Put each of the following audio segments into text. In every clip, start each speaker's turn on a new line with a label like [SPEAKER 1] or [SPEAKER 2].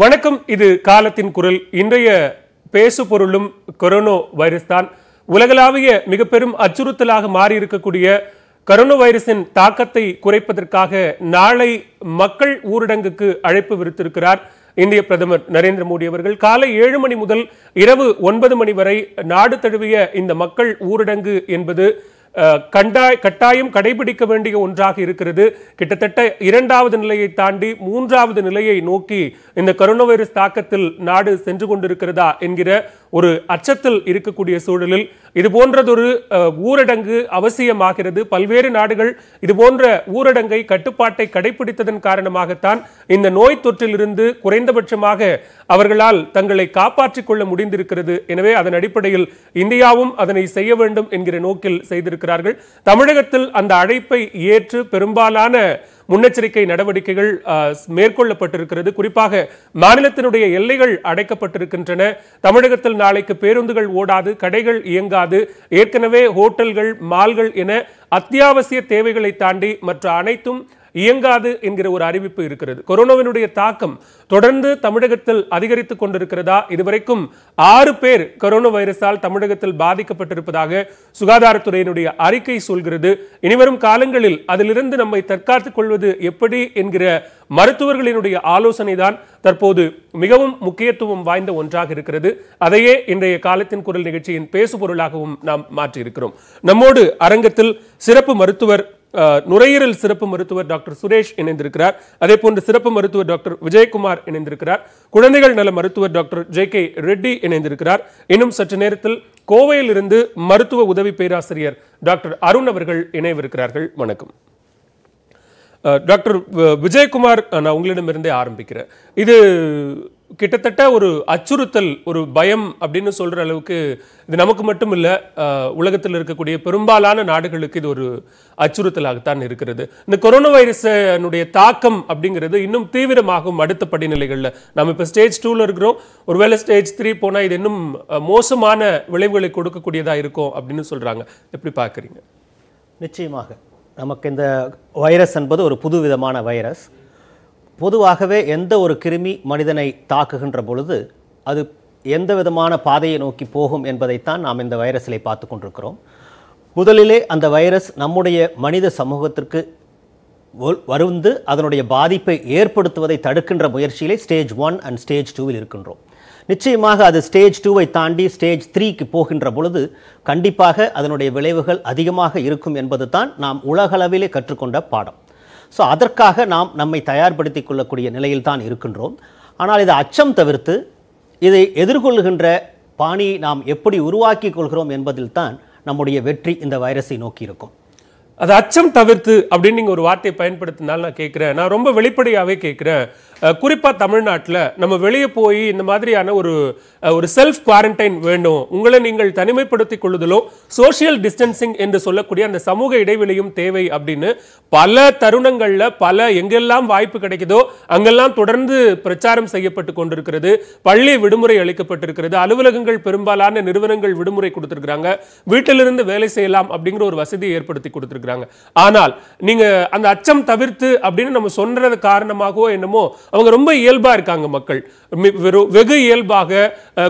[SPEAKER 1] வணக்கம் இது காலத்தின் குரல் இன்றைய பேசு பொருளும் கொரோனா வைரஸ் தான் உலகளாவிய மிக பெரும் அச்சுறுத்தலாக மாறியிருக்கக்கூடிய கரோனா வைரஸின் தாக்கத்தை குறைப்பதற்காக நாளை மக்கள் ஊரடங்குக்கு அழைப்பு விடுத்திருக்கிறார் இந்திய பிரதமர் நரேந்திர மோடி அவர்கள் காலை ஏழு மணி முதல் இரவு ஒன்பது மணி வரை நாடு தழுவிய இந்த மக்கள் ஊரடங்கு என்பது கண்டாய் கட்டாயம் கடைபிடிக்க வேண்டிய ஒன்றாக இருக்கிறது கிட்டத்தட்ட இரண்டாவது நிலையை தாண்டி மூன்றாவது நிலையை நோக்கி இந்த கரோனா வைரஸ் தாக்கத்தில் நாடு சென்று கொண்டிருக்கிறதா என்கிற ஒரு அச்சத்தில் இருக்கக்கூடிய சூழலில் இது போன்றதொரு ஊரடங்கு அவசியமாகிறது பல்வேறு நாடுகள் இது போன்ற ஊரடங்கை கட்டுப்பாட்டை கடைபிடித்ததன் காரணமாகத்தான் இந்த நோய் தொற்றிலிருந்து குறைந்தபட்சமாக அவர்களால் தங்களை காப்பாற்றிக் கொள்ள முடிந்திருக்கிறது எனவே அதன் அடிப்படையில் இந்தியாவும் அதனை செய்ய வேண்டும் என்கிற நோக்கில் செய்திருக்கிறது இருக்கிறார்கள் தமிழகத்தில் அந்த அழைப்பை ஏற்று பெரும்பாலான முன்னெச்சரிக்கை நடவடிக்கைகள் மேற்கொள்ளப்பட்டிருக்கிறது குறிப்பாக மாநிலத்தினுடைய எல்லைகள் அடைக்கப்பட்டிருக்கின்றன தமிழகத்தில் நாளைக்கு பேருந்துகள் ஓடாது கடைகள் இயங்காது ஏற்கனவே ஹோட்டல்கள் மால்கள் என அத்தியாவசிய தேவைகளை தாண்டி மற்ற அனைத்தும் இயங்காது என்கிற ஒரு அறிவிப்பு இருக்கிறது கொரோனாவினுடைய தாக்கம் தொடர்ந்து தமிழகத்தில் அதிகரித்துக் கொண்டிருக்கிறதா இதுவரைக்கும் ஆறு பேர் கொரோனா வைரஸால் தமிழகத்தில் பாதிக்கப்பட்டிருப்பதாக சுகாதாரத்துறையினுடைய அறிக்கை சொல்கிறது இனிவரும் காலங்களில் அதிலிருந்து நம்மை தற்காத்துக் கொள்வது எப்படி என்கிற மருத்துவர்களினுடைய ஆலோசனை தான் தற்போது மிகவும் முக்கியத்துவம் வாய்ந்த ஒன்றாக இருக்கிறது அதையே இன்றைய காலத்தின் குரல் நிகழ்ச்சியின் பேசுபொருளாகவும் நாம் மாற்றியிருக்கிறோம் நம்மோடு அரங்கத்தில் சிறப்பு மருத்துவர் நுரையீரல் சிறப்பு மருத்துவர் டாக்டர் சுரேஷ் இணைந்திருக்கிறார் அதே போன்று சிறப்பு மருத்துவர் டாக்டர் விஜயகுமார் இணைந்திருக்கிறார் குழந்தைகள் நல மருத்துவர் டாக்டர் ஜே கே ரெட்டி இணைந்திருக்கிறார் இன்னும் சற்று நேரத்தில் கோவையில் இருந்து மருத்துவ உதவி பேராசிரியர் டாக்டர் அருண் அவர்கள் இணைவிருக்கிறார்கள் வணக்கம் டாக்டர் விஜயகுமார் நான் உங்களிடமிருந்தே ஆரம்பிக்கிறேன் இது கிட்டத்தட்ட ஒரு அச்சுறுத்தல் ஒரு பயம் அப்படின்னு சொல்கிற அளவுக்கு இது நமக்கு மட்டும் இல்லை உலகத்தில் இருக்கக்கூடிய பெரும்பாலான நாடுகளுக்கு இது ஒரு அச்சுறுத்தலாகத்தான் இருக்கிறது இந்த கொரோனா வைரஸனுடைய தாக்கம் அப்படிங்கிறது இன்னும் தீவிரமாகும் அடுத்த படிநிலைகளில் நம்ம இப்போ ஸ்டேஜ் டூவில் இருக்கிறோம் ஒருவேளை ஸ்டேஜ் த்ரீ போனால் இது இன்னும் மோசமான விளைவுகளை கொடுக்கக்கூடியதாக இருக்கும் அப்படின்னு சொல்கிறாங்க எப்படி பார்க்குறீங்க
[SPEAKER 2] நிச்சயமாக நமக்கு இந்த வைரஸ் என்பது ஒரு புது விதமான வைரஸ் பொதுவாகவே எந்த ஒரு கிருமி மனிதனை தாக்குகின்ற பொழுது அது எந்த விதமான பாதையை நோக்கி போகும் என்பதைத்தான் நாம் இந்த வைரஸிலே பார்த்து கொண்டிருக்கிறோம் முதலிலே அந்த வைரஸ் நம்முடைய மனித சமூகத்திற்கு வருந்து அதனுடைய பாதிப்பை ஏற்படுத்துவதை தடுக்கின்ற முயற்சியிலே ஸ்டேஜ் ஒன் அண்ட் ஸ்டேஜ் டூவில் இருக்கின்றோம் நிச்சயமாக அது ஸ்டேஜ் டூவை தாண்டி ஸ்டேஜ் த்ரீக்கு போகின்ற பொழுது கண்டிப்பாக அதனுடைய விளைவுகள் அதிகமாக இருக்கும் என்பது தான் நாம் உலகளவிலே கற்றுக்கொண்ட பாடம் ஸோ அதற்காக நாம் நம்மை தயார்படுத்தி கொள்ளக்கூடிய நிலையில் தான் இருக்கின்றோம் ஆனால் இதை அச்சம் தவிர்த்து இதை எதிர்கொள்கின்ற பாணி நாம் எப்படி உருவாக்கி கொள்கிறோம் என்பதில் தான் நம்முடைய வெற்றி இந்த வைரஸை நோக்கி இருக்கும்
[SPEAKER 1] அது அச்சம் தவிர்த்து அப்படின்னு நீங்கள் ஒரு வார்த்தையை பயன்படுத்தினாலும் நான் கேட்குறேன் நான் ரொம்ப வெளிப்படையாகவே கேட்குறேன் குறிப்பாக தமிழ்நாட்டில் நம்ம வெளியே போய் இந்த மாதிரியான ஒரு ஒரு செல்ஃப் குவாரண்டைன் வேண்டும் உங்களை நீங்கள் தனிமைப்படுத்திக் கொள்ளுதலும் சோசியல் டிஸ்டன்சிங் என்று சொல்லக்கூடிய அந்த சமூக இடைவெளியும் தேவை அப்படின்னு பல தருணங்களில் பல எங்கெல்லாம் வாய்ப்பு கிடைக்குதோ அங்கெல்லாம் தொடர்ந்து பிரச்சாரம் செய்யப்பட்டு கொண்டிருக்கிறது பள்ளி விடுமுறை அளிக்கப்பட்டிருக்கிறது அலுவலகங்கள் பெரும்பாலான நிறுவனங்கள் விடுமுறை கொடுத்துருக்குறாங்க வீட்டிலிருந்து வேலை செய்யலாம் அப்படிங்கிற ஒரு வசதியை ஏற்படுத்தி கொடுத்துருக்குறாங்க ஆனால் நீங்கள் அந்த அச்சம் தவிர்த்து அப்படின்னு நம்ம சொல்றது காரணமாகவோ என்னமோ அவங்க ரொம்ப இயல்பாக இருக்காங்க மக்கள் வெகு இயல்பாக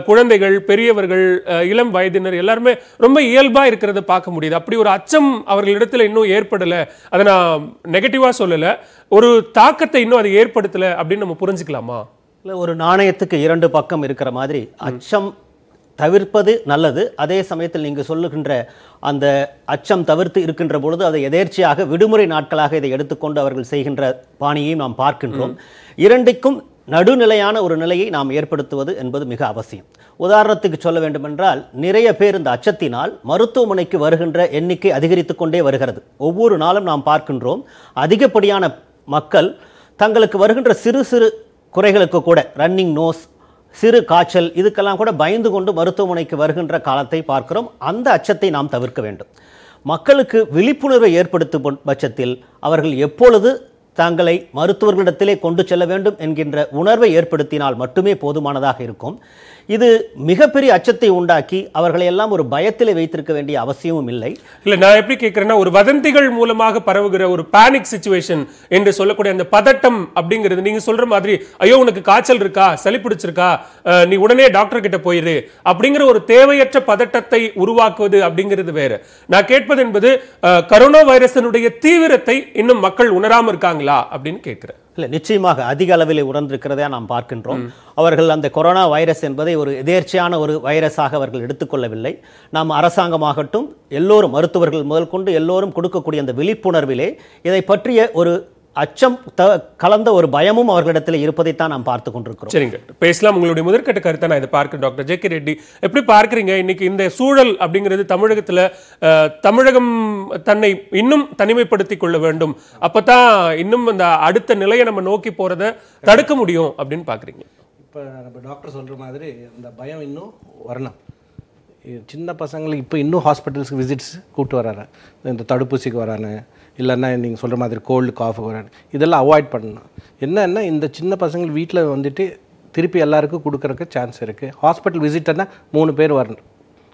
[SPEAKER 1] குழந்தைகள் பெரியவர்கள் இளம் வயதினர் எல்லாருமே ரொம்ப இயல்பாக இருக்கிறத பார்க்க முடியுது அப்படி ஒரு அச்சம் அவர்களிடத்தில் இன்னும் ஏற்படலை அதை நான் நெகட்டிவாக சொல்லலை ஒரு தாக்கத்தை இன்னும் அதை ஏற்படுத்தலை
[SPEAKER 2] அப்படின்னு நம்ம புரிஞ்சுக்கலாமா இல்லை ஒரு நாணயத்துக்கு இரண்டு பக்கம் இருக்கிற மாதிரி அச்சம் தவிர்ப்பது நல்லது அதே சமயத்தில் நீங்கள் சொல்லுகின்ற அந்த அச்சம் தவிர்த்து இருக்கின்ற பொழுது அதை எதேர்ச்சியாக விடுமுறை நாட்களாக இதை எடுத்துக்கொண்டு அவர்கள் செய்கின்ற பாணியையும் நாம் பார்க்கின்றோம் இரண்டுக்கும் நடுநிலையான ஒரு நிலையை நாம் ஏற்படுத்துவது என்பது மிக அவசியம் உதாரணத்துக்கு சொல்ல வேண்டுமென்றால் நிறைய பேர் இந்த அச்சத்தினால் மருத்துவமனைக்கு வருகின்ற எண்ணிக்கை அதிகரித்து கொண்டே வருகிறது ஒவ்வொரு நாளும் நாம் பார்க்கின்றோம் அதிகப்படியான மக்கள் தங்களுக்கு வருகின்ற சிறு சிறு குறைகளுக்கு கூட ரன்னிங் நோஸ் சிறு காய்ச்சல் இதுக்கெல்லாம் கூட பயந்து கொண்டு மருத்துவமனைக்கு வருகின்ற காலத்தை பார்க்கிறோம் அந்த அச்சத்தை நாம் தவிர்க்க வேண்டும் மக்களுக்கு விழிப்புணர்வை ஏற்படுத்தும் பட்சத்தில் அவர்கள் எப்பொழுது தாங்களை மருத்துவர்களிடத்திலே கொண்டு செல்ல வேண்டும் என்கின்ற உணர்வை ஏற்படுத்தினால் மட்டுமே போதுமானதாக இருக்கும் இது மிகப்பெரிய அச்சத்தை உண்டாக்கி அவர்களை எல்லாம் ஒரு பயத்தில் வைத்திருக்க வேண்டிய அவசியமும் இல்லை இல்லை நான் எப்படி கேட்குறேன்னா ஒரு
[SPEAKER 1] வதந்திகள் மூலமாக பரவுகிற ஒரு பேனிக் சுச்சுவேஷன் என்று சொல்லக்கூடிய அந்த பதட்டம் அப்படிங்கிறது நீங்க சொல்ற மாதிரி ஐயோ உனக்கு காய்ச்சல் இருக்கா சளி பிடிச்சிருக்கா நீ உடனே டாக்டர் கிட்ட போயிரு அப்படிங்கிற ஒரு தேவையற்ற பதட்டத்தை உருவாக்குவது அப்படிங்கிறது வேற நான் கேட்பது என்பது கரோனா வைரஸினுடைய தீவிரத்தை இன்னும் மக்கள் உணராமல் இருக்காங்களா அப்படின்னு கேட்கிறேன்
[SPEAKER 2] இல்லை நிச்சயமாக அதிக அளவில் உணர்ந்திருக்கிறதா நாம் பார்க்கின்றோம் அவர்கள் அந்த கொரோனா வைரஸ் என்பதை ஒரு எதேர்ச்சியான ஒரு வைரஸாக அவர்கள் எடுத்துக்கொள்ளவில்லை நாம் அரசாங்கமாகட்டும் எல்லோரும் மருத்துவர்கள் முதல் கொண்டு எல்லோரும் கொடுக்கக்கூடிய அந்த விழிப்புணர்விலே இதை பற்றிய ஒரு அச்சம் கலந்த ஒரு பயமும் அவர்களிடத்தில் இருப்பதை தான் நாம் பார்த்து கொண்டிருக்கிறோம் சரிங்க
[SPEAKER 1] பேசலாம் உங்களுடைய முதற்கட்ட கருத்தை நான் இதை பார்க்கிறேன் டாக்டர் ஜே கே ரெட்டி எப்படி பார்க்குறீங்க இன்னைக்கு இந்த சூழல் அப்படிங்கிறது தமிழகத்தில் தமிழகம் தன்னை இன்னும் தனிமைப்படுத்தி கொள்ள வேண்டும் அப்போ தான் இன்னும் அந்த அடுத்த நிலையை நம்ம நோக்கி போகிறத தடுக்க முடியும் அப்படின்னு பார்க்குறீங்க
[SPEAKER 3] இப்போ நம்ம டாக்டர் சொல்கிற மாதிரி அந்த பயம் இன்னும் வரணும் சின்ன பசங்களுக்கு இப்போ இன்னும் ஹாஸ்பிட்டல்ஸ்க்கு விசிட்ஸ் கூப்பிட்டு வரானு இந்த தடுப்பூசிக்கு வரானு இல்லைன்னா நீங்கள் சொல்கிற மாதிரி கோல்டு காஃபுக்கு வரானு இதெல்லாம் அவாய்ட் பண்ணணும் என்னென்னா இந்த சின்ன பசங்கள் வீட்டில் வந்துட்டு திருப்பி எல்லாருக்கும் கொடுக்குறக்கு சான்ஸ் இருக்குது ஹாஸ்பிட்டல் விசிட்டன்னா மூணு பேர் வரணும்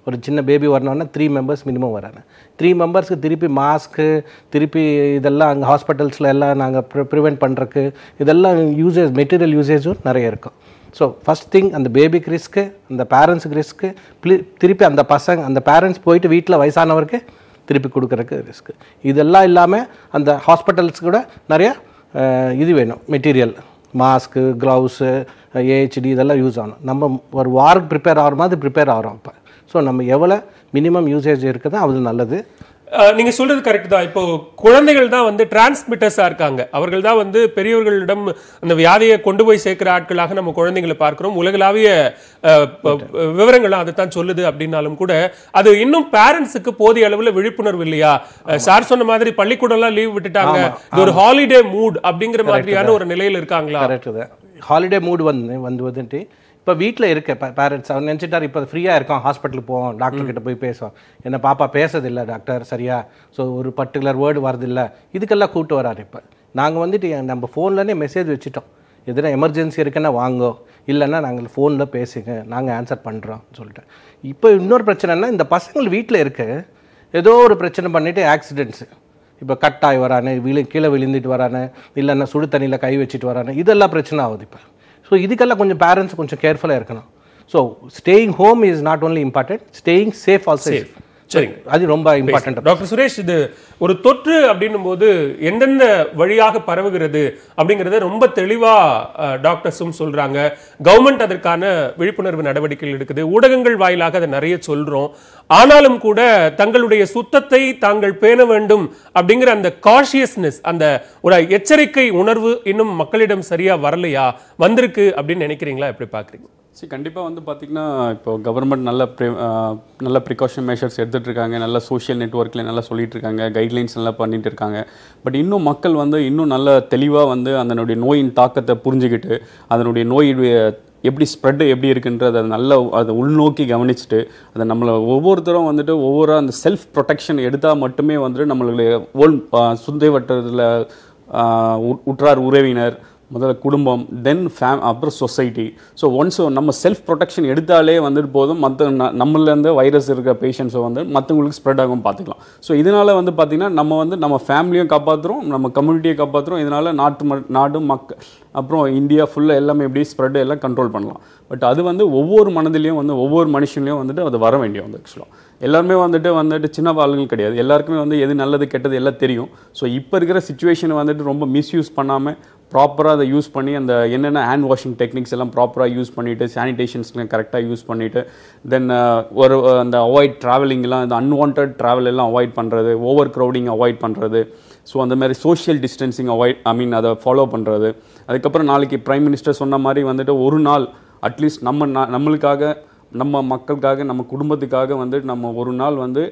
[SPEAKER 3] ஒரு சின்ன பேபி வரணும்னா த்ரீ மெம்பர்ஸ் மினிமம் வரானு த்ரீ மெம்பர்ஸ்க்கு திருப்பி மாஸ்க்கு திருப்பி இதெல்லாம் அங்கே ஹாஸ்பிட்டல்ஸில் எல்லாம் நாங்கள் ப்ரிவெண்ட் பண்ணுறக்கு இதெல்லாம் யூசேஜ் மெட்டீரியல் யூசேஜும் நிறைய இருக்கும் ஸோ ஃபஸ்ட் திங் அந்த பேபிக்கு ரிஸ்க்கு அந்த பேரண்ட்ஸுக்கு ரிஸ்க்கு திருப்பி அந்த பசங்க அந்த பேரண்ட்ஸ் போயிட்டு வீட்டில் வயசானவருக்கு திருப்பி கொடுக்குறக்கு ரிஸ்க்கு இதெல்லாம் இல்லாமல் அந்த ஹாஸ்பிட்டல்ஸ் கூட நிறைய இது வேணும் மெட்டீரியல் மாஸ்க்கு க்ளவுஸு ஏஹெச்டி இதெல்லாம் யூஸ் ஆகணும் நம்ம ஒரு வார்க்கு ப்ரிப்பேர் ஆகிற மாதிரி ப்ரிப்பேர் ஆகிறோம் அப்போ ஸோ நம்ம எவ்வளோ மினிமம் யூசேஜ் இருக்குதோ அது நல்லது
[SPEAKER 1] நீங்க சொல்றது கரெக்ட் தான் இப்போ குழந்தைகள் தான் வந்து டிரான்ஸ்மிட்டர்ஸா இருக்காங்க அவர்கள் தான் வந்து பெரியவர்களிடம் அந்த வியாதியை கொண்டு போய் சேர்க்கிற ஆட்களாக நம்ம குழந்தைங்களை பார்க்கிறோம் உலகளாவிய விவரங்கள்லாம் அதைத்தான் சொல்லுது அப்படின்னாலும் கூட அது இன்னும் பேரண்ட்ஸுக்கு போதிய அளவில் விழிப்புணர்வு இல்லையா சார் சொன்ன மாதிரி பள்ளிக்கூடம்லாம் லீவ் விட்டுட்டாங்க இது ஒரு ஹாலிடே மூட் அப்படிங்கிற மாதிரியான ஒரு
[SPEAKER 3] நிலையில் இருக்காங்களா ஹாலிடே மூட் வந்து வந்து வந்துட்டு இப்போ வீட்டில் இருக்க பேரண்ட்ஸ் அவர் நினச்சிட்டார் இப்போ ஃப்ரீயாக இருக்கோம் ஹாஸ்பிட்டலுக்கு போவோம் டாக்டர்கிட்ட போய் பேசுவோம் என்ன பாப்பா பேசதில்லை டாக்டர் சரியா ஸோ ஒரு பர்டிகுலர் வேர்டு வரதில்லை இதுக்கெல்லாம் கூப்பிட்டு வராரு இப்போ நாங்கள் வந்துட்டு நம்ம ஃபோன்லனே மெசேஜ் வச்சுட்டோம் எதுனா எமர்ஜென்சி இருக்குன்னா வாங்கோ இல்லைன்னா நாங்கள் ஃபோனில் பேசுங்க நாங்கள் ஆன்சர் பண்ணுறோம் சொல்லிட்டு இப்போ இன்னொரு பிரச்சனைனா இந்த பசங்கள் வீட்டில் இருக்க ஏதோ ஒரு பிரச்சனை பண்ணிவிட்டு ஆக்சிடென்ட்ஸு இப்போ ஆகி வரானு விழு கீழே விழுந்துட்டு வரானு இல்லைன்னா சுடு தண்ணியில் கை வச்சுட்டு வரானு இதெல்லாம் பிரச்சனை ஆகுது இப்போ ஸோ இதுக்கெல்லாம் கொஞ்சம் பேரண்ட்ஸ் கொஞ்சம் கேர்ஃபுல்லாக இருக்கணும் so staying home is not only important staying safe all safe சரி அது ரொம்ப இம்பார்ட்டன்ட் டாக்டர் சுரேஷ் இது ஒரு
[SPEAKER 1] தொற்று அப்படின்னும் போது எந்தெந்த வழியாக பரவுகிறது அப்படிங்கிறத ரொம்ப தெளிவாக டாக்டர்ஸும் சொல்கிறாங்க கவர்மெண்ட் அதற்கான விழிப்புணர்வு நடவடிக்கைகள் எடுக்குது ஊடகங்கள் வாயிலாக அதை நிறைய சொல்கிறோம் ஆனாலும் கூட தங்களுடைய சுத்தத்தை தாங்கள் பேண வேண்டும் அப்படிங்கிற அந்த காஷியஸ்னஸ் அந்த ஒரு எச்சரிக்கை உணர்வு இன்னும் மக்களிடம் சரியாக வரலையா வந்திருக்கு அப்படின்னு நினைக்கிறீங்களா எப்படி பார்க்குறீங்க
[SPEAKER 4] சரி கண்டிப்பாக வந்து பார்த்திங்கன்னா இப்போ கவர்மெண்ட் நல்ல ப்ரி நல்ல ப்ரிகாஷன் மெஷர்ஸ் எடுத்துகிட்ருக்காங்க நல்ல சோஷியல் நெட்ஒர்க்கில் நல்லா இருக்காங்க கைட்லைன்ஸ் நல்லா பண்ணிகிட்டு இருக்காங்க பட் இன்னும் மக்கள் வந்து இன்னும் நல்ல தெளிவாக வந்து அதனுடைய நோயின் தாக்கத்தை புரிஞ்சுக்கிட்டு அதனுடைய நோயுடைய எப்படி ஸ்ப்ரெட்டு எப்படி இருக்குன்றது அதை நல்லா அதை உள்நோக்கி கவனிச்சுட்டு அதை நம்மளை ஒவ்வொருத்தரும் வந்துட்டு ஒவ்வொரு அந்த செல்ஃப் ப்ரொடெக்ஷன் எடுத்தால் மட்டுமே வந்துட்டு நம்மளுடைய ஓல் சுந்தை வட்டத்தில் உற்றார் உறவினர் முதல்ல குடும்பம் தென் ஃபேம் அப்புறம் சொசைட்டி ஸோ ஒன்ஸ் நம்ம செல்ஃப் ப்ரொடெக்ஷன் எடுத்தாலே வந்துட்டு போதும் மற்ற நம்மளேருந்து வைரஸ் இருக்க பேஷண்ட்ஸை வந்து மற்றவங்களுக்கு ஸ்ப்ரெட் ஆகும் பார்த்துக்கலாம் ஸோ இதனால் வந்து பார்த்திங்கன்னா நம்ம வந்து நம்ம ஃபேமிலியும் காப்பாற்றுறோம் நம்ம கம்யூனிட்டியை காப்பாற்றுறோம் இதனால் நாட்டு ம நாடும் மக்க அப்புறம் இந்தியா ஃபுல்லாக எல்லாமே எப்படி ஸ்ப்ரெட் எல்லாம் கண்ட்ரோல் பண்ணலாம் பட் அது வந்து ஒவ்வொரு மனதிலையும் வந்து ஒவ்வொரு மனுஷனையும் வந்துட்டு அது வர வேண்டிய வந்து ஆக்சுவலாக எல்லாருமே வந்துட்டு வந்துட்டு சின்ன வாழ்கள் கிடையாது எல்லாருக்குமே வந்து எது நல்லது கெட்டது எல்லாம் தெரியும் ஸோ இப்போ இருக்கிற சுச்சுவேஷனை வந்துட்டு ரொம்ப மிஸ்யூஸ் பண்ணாமல் ப்ராப்பராக அதை யூஸ் பண்ணி அந்த என்னென்ன ஹேண்ட் வாஷிங் டெக்னிக்ஸ் எல்லாம் ப்ராப்பராக யூஸ் பண்ணிவிட்டு சானிடேஷன்ஸ்லாம் கரெக்டாக யூஸ் பண்ணிவிட்டு தென் ஒரு அந்த அவாய்ட் ட்ராவலிங்லாம் இந்த அன்வான்ட் ட்ராவல் எல்லாம் அவாய்ட் பண்ணுறது ஓவர் க்ரௌடிங் அவாய்ட் பண்ணுறது ஸோ அந்த மாதிரி social distancing avoid I mean அதை ஃபாலோ பண்ணுறது அதுக்கப்புறம் நாளைக்கு ப்ரைம் மினிஸ்டர் சொன்ன மாதிரி வந்துட்டு ஒரு நாள் அட்லீஸ்ட் நம்ம நம்மளுக்காக நம்ம மக்களுக்காக நம்ம குடும்பத்துக்காக வந்துட்டு நம்ம ஒரு நாள் வந்து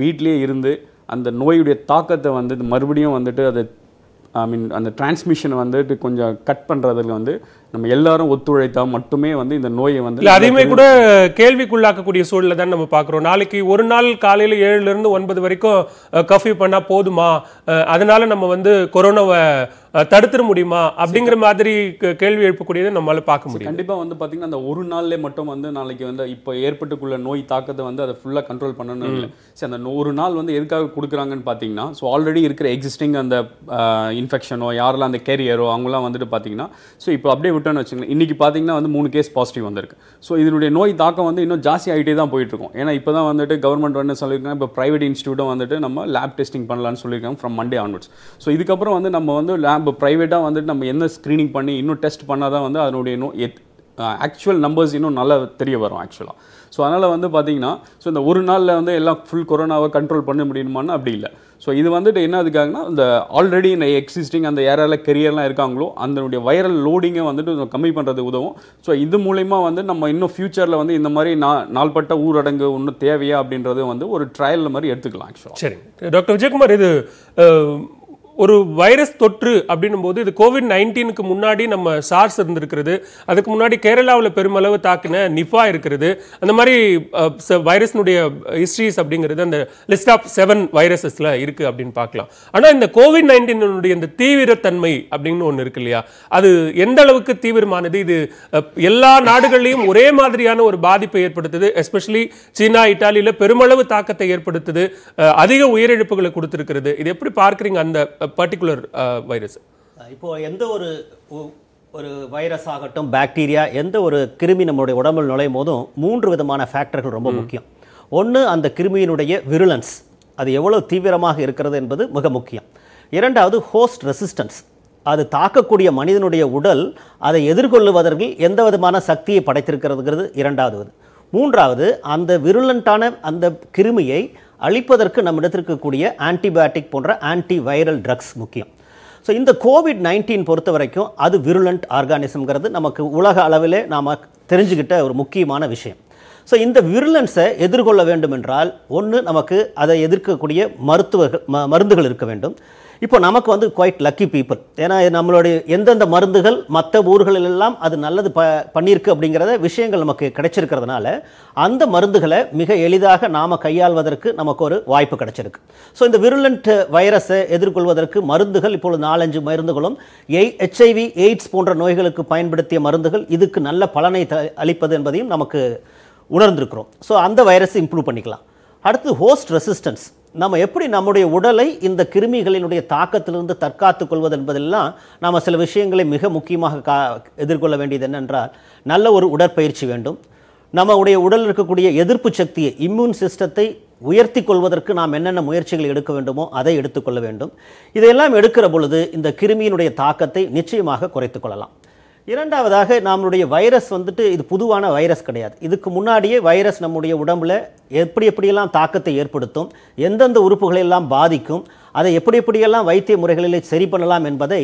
[SPEAKER 4] வீட்லேயே இருந்து அந்த நோயுடைய தாக்கத்தை வந்து மறுபடியும் வந்துட்டு அதை ஐ மீன் அந்த டிரான்ஸ்மிஷனை வந்துட்டு கொஞ்சம் கட் பண்ணுறதுல வந்து நம்ம எல்லாரும் ஒத்துழைத்தா மட்டுமே வந்து இந்த நோயை வந்து அதையுமே கூட கேள்விக்குள்ளாக்கக்கூடிய
[SPEAKER 1] சூழலை தான் நம்ம பார்க்குறோம் நாளைக்கு ஒரு நாள் காலையில் ஏழுலேருந்து ஒன்பது வரைக்கும் கஃப்யூ பண்ணால் போதுமா அதனால நம்ம வந்து கொரோனாவை தடுத்துட முடியுமா அப்படிங்கிற மாதிரி கேள்வி எழுப்பக்கூடியதை நம்மளால பார்க்க முடியும் கண்டிப்பாக
[SPEAKER 4] வந்து பார்த்தீங்கன்னா அந்த ஒரு நாள்ல மட்டும் வந்து நாளைக்கு வந்து இப்போ ஏற்பட்டுக்குள்ள நோய் தாக்கத்தை வந்து அதை ஃபுல்லாக கண்ட்ரோல் பண்ணணும் இல்லை சரி அந்த ஒரு நாள் வந்து எதுக்காக கொடுக்குறாங்கன்னு பார்த்தீங்கன்னா ஸோ ஆல்ரெடி இருக்கிற எக்ஸிஸ்டிங் அந்த இன்ஃபெக்ஷனோ யாரெல்லாம் அந்த கேரியரோ அவங்களாம் வந்துட்டு பார்த்தீங்கன்னா ஸோ இப்போ அப்படியே யூட்டர்ன் வச்சுக்கலாம் இன்றைக்கி பார்த்தீங்கன்னா வந்து மூணு கேஸ் பாசிட்டிவ் வந்திருக்கு ஸோ இதனுடைய நோய் தாக்கம் வந்து இன்னும் ஜாஸ்தி ஆகிட்டே தான் போயிட்டுருக்கும் ஏன்னா இப்போ தான் வந்துட்டு கவர்மெண்ட் வந்து சொல்லியிருக்காங்க இப்போ ப்ரைவேட் இன்ஸ்டியூட்டும் வந்துட்டு நம்ம லேப் டெஸ்டிங் பண்ணலான்னு சொல்லியிருக்காங்க ஃப்ரம் மண்டே ஆன்வர்ட்ஸ் ஸோ இதுக்கப்புறம் வந்து நம்ம வந்து லேப் ப்ரைவேட்டாக வந்துட்டு நம்ம என்ன ஸ்க்ரீனிங் பண்ணி இன்னும் டெஸ்ட் பண்ணால் தான் வந்து அதனுடைய நோய் ஆக்சுவல் நம்பர்ஸ் இன்னும் நல்லா தெரிய வரும் ஆக்சுவலாக ஸோ அதனால் வந்து பார்த்திங்கன்னா ஸோ இந்த ஒரு நாளில் வந்து எல்லாம் ஃபுல் கொரோனாவை கண்ட்ரோல் பண்ண முடியுமான்னு அப்படி இல்லை ஸோ இது வந்துட்டு என்ன அதுக்காகனா இந்த ஆல்ரெடி இந்த எக்ஸிஸ்டிங் அந்த யாரால கெரியர்லாம் இருக்காங்களோ அதனுடைய வைரல் லோடிங்கை வந்துட்டு கம்மி பண்ணுறது உதவும் ஸோ இது மூலிமா வந்து நம்ம இன்னும் ஃப்யூச்சரில் வந்து இந்த மாதிரி நா நாள்பட்ட ஊரடங்கு ஒன்றும் தேவையா அப்படின்றது வந்து ஒரு ட்ரையல் மாதிரி எடுத்துக்கலாம் ஆக்சுவலாக சரி
[SPEAKER 1] டாக்டர் விஜயகுமார் இது ஒரு வைரஸ் தொற்று அப்படின்னும் போது இது கோவிட் நைன்டீனுக்கு முன்னாடி நம்ம சார்ஸ் இருந்திருக்கிறது அதுக்கு முன்னாடி கேரளாவில் பெருமளவு தாக்கின நிஃபா இருக்கிறது அந்த மாதிரி வைரஸ்னுடைய ஹிஸ்ட்ரிஸ் அப்படிங்கிறது அந்த லிஸ்ட் ஆஃப் செவன் வைரஸஸில் இருக்குது அப்படின்னு பார்க்கலாம் ஆனால் இந்த கோவிட் நைன்டீனுடைய இந்த தீவிரத்தன்மை அப்படின்னு ஒன்று இருக்கு இல்லையா அது எந்த அளவுக்கு தீவிரமானது இது எல்லா நாடுகள்லேயும் ஒரே மாதிரியான ஒரு பாதிப்பை ஏற்படுத்துது எஸ்பெஷலி சீனா இட்டாலியில் பெருமளவு தாக்கத்தை ஏற்படுத்துது அதிக உயிரிழப்புகளை கொடுத்துருக்கிறது இது எப்படி பார்க்குறீங்க
[SPEAKER 2] அந்த பர்டிகுலர் வைரஸ் இப்போது எந்த ஒரு ஒரு வைரஸ் ஆகட்டும் பாக்டீரியா எந்த ஒரு கிருமி நம்மளுடைய உடம்பில் நுழையும் போதும் மூன்று விதமான ஃபேக்டர்கள் ரொம்ப முக்கியம் ஒன்று அந்த கிருமியினுடைய விருலன்ஸ் அது எவ்வளோ தீவிரமாக இருக்கிறது என்பது மிக முக்கியம் இரண்டாவது ஹோஸ்ட் ரெசிஸ்டன்ஸ் அது தாக்கக்கூடிய மனிதனுடைய உடல் அதை எதிர்கொள்ளுவதற்கு எந்த விதமான சக்தியை படைத்திருக்கிறதுங்கிறது இரண்டாவது மூன்றாவது அந்த விருலண்டான அந்த கிருமியை அழிப்பதற்கு நம்மிடத்திற்கு இருக்கக்கூடிய ஆன்டிபயாட்டிக் போன்ற ஆன்டி வைரல் ட்ரக்ஸ் முக்கியம் ஸோ இந்த கோவிட் நைன்டீன் பொறுத்த வரைக்கும் அது விருலண்ட் ஆர்கானிசம்ங்கிறது நமக்கு உலக அளவிலே நாம் தெரிஞ்சுக்கிட்ட ஒரு முக்கியமான விஷயம் ஸோ இந்த விருலன்ஸை எதிர்கொள்ள வேண்டும் என்றால் ஒன்று நமக்கு அதை எதிர்க்கக்கூடிய மருத்துவர்கள் ம மருந்துகள் இருக்க வேண்டும் இப்போ நமக்கு வந்து குவைட் லக்கி பீப்புள் ஏன்னா நம்மளுடைய எந்தெந்த மருந்துகள் மற்ற ஊர்களிலெல்லாம் அது நல்லது ப பண்ணியிருக்கு அப்படிங்கிறத விஷயங்கள் நமக்கு கிடைச்சிருக்கிறதுனால அந்த மருந்துகளை மிக எளிதாக நாம் கையாள்வதற்கு நமக்கு ஒரு வாய்ப்பு கிடைச்சிருக்கு ஸோ இந்த விருலண்ட் வைரஸை எதிர்கொள்வதற்கு மருந்துகள் இப்பொழுது நாலஞ்சு மருந்துகளும் எய் ஹெச்ஐவி எய்ட்ஸ் போன்ற நோய்களுக்கு பயன்படுத்திய மருந்துகள் இதுக்கு நல்ல பலனை அளிப்பது என்பதையும் நமக்கு உணர்ந்திருக்கிறோம் ஸோ அந்த வைரஸை இம்ப்ரூவ் பண்ணிக்கலாம் அடுத்து ஹோஸ்ட் ரெசிஸ்டன்ஸ் நம்ம எப்படி நம்முடைய உடலை இந்த கிருமிகளினுடைய தாக்கத்திலிருந்து தற்காத்து கொள்வது என்பதெல்லாம் நாம் சில விஷயங்களை மிக முக்கியமாக கா எதிர்கொள்ள வேண்டியது என்னென்றால் நல்ல ஒரு உடற்பயிற்சி வேண்டும் நம்முடைய உடலில் இருக்கக்கூடிய எதிர்ப்பு சக்தியை இம்யூன் சிஸ்டத்தை உயர்த்தி கொள்வதற்கு நாம் என்னென்ன முயற்சிகள் எடுக்க வேண்டுமோ அதை எடுத்துக்கொள்ள வேண்டும் இதையெல்லாம் எடுக்கிற பொழுது இந்த கிருமியினுடைய தாக்கத்தை நிச்சயமாக குறைத்து கொள்ளலாம் இரண்டாவதாக நம்மளுடைய வைரஸ் வந்துட்டு இது புதுவான வைரஸ் கிடையாது இதுக்கு முன்னாடியே வைரஸ் நம்முடைய உடம்பில் எப்படி எப்படியெல்லாம் தாக்கத்தை ஏற்படுத்தும் எந்தெந்த உறுப்புகளெல்லாம் பாதிக்கும் அதை எப்படி எப்படியெல்லாம் வைத்திய முறைகளில் சரி பண்ணலாம் என்பதை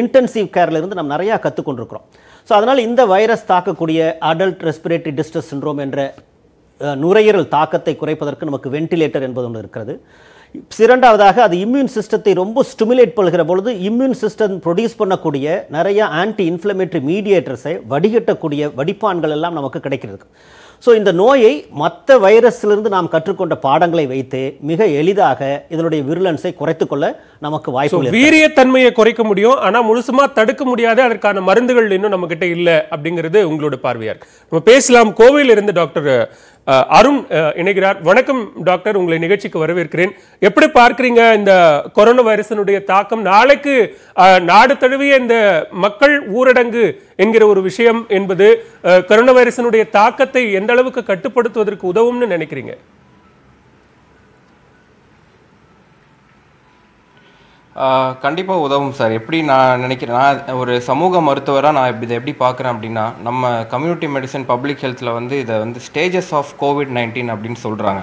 [SPEAKER 2] இன்டென்சிவ் கேர்லேருந்து நம்ம நிறையா கற்றுக்கொண்டிருக்கிறோம் ஸோ அதனால் இந்த வைரஸ் தாக்கக்கூடிய அடல்ட் ரெஸ்பிரேட்டரி டிஸ்டர்ஸ் சின்ரோம் என்ற நுரையீரல் தாக்கத்தை குறைப்பதற்கு நமக்கு வென்டிலேட்டர் என்பது ஒன்று இருக்கிறது சிரண்டாவதாக அது இம்யூன் சிஸ்டத்தை ரொம்ப ஸ்டிமுலேட் பண்ணுகிற பொழுது இம்யூன் சிஸ்டம் ப்ரொடியூஸ் பண்ணக்கூடிய நிறைய ஆன்டி இன்ஃப்ளமேட்டரி மீடியேட்டர்ஸை வடிகட்டக்கூடிய வடிப்பான்கள் எல்லாம் நமக்கு கிடைக்கிறது ஸோ இந்த நோயை மற்ற வைரஸ்லேருந்து நாம் கற்றுக்கொண்ட பாடங்களை வைத்து மிக எளிதாக இதனுடைய விருலன்ஸை குறைத்துக்கொள்ள நமக்கு வாய்ப்பு
[SPEAKER 1] வீரியத்தன்மையை குறைக்க முடியும் ஆனால் முழுசுமாக தடுக்க முடியாத அதற்கான மருந்துகள் இன்னும் நம்ம கிட்ட இல்லை அப்படிங்கிறது உங்களோட பார்வையார் நம்ம பேசலாம் கோவையில் இருந்து டாக்டர் அருண் இணைகிறார் வணக்கம் டாக்டர் உங்களை நிகழ்ச்சிக்கு வரவேற்கிறேன் எப்படி பார்க்குறீங்க இந்த கொரோனா வைரஸினுடைய தாக்கம் நாளைக்கு நாடு தழுவிய இந்த மக்கள் ஊரடங்கு என்கிற ஒரு விஷயம் என்பது கொரோனா வைரஸினுடைய தாக்கத்தை எந்த அளவுக்கு கட்டுப்படுத்துவதற்கு உதவும்னு நினைக்கிறீங்க
[SPEAKER 5] கண்டிப்பாக உதவும் சார் எப்படி நான் நினைக்கிறேன் நான் ஒரு சமூக மருத்துவராக நான் இதை எப்படி பார்க்குறேன் அப்படின்னா நம்ம கம்யூனிட்டி மெடிசன் பப்ளிக் ஹெல்த்தில் வந்து இதை வந்து ஸ்டேஜஸ் ஆஃப் கோவிட் நைன்டீன் அப்படின்னு சொல்கிறாங்க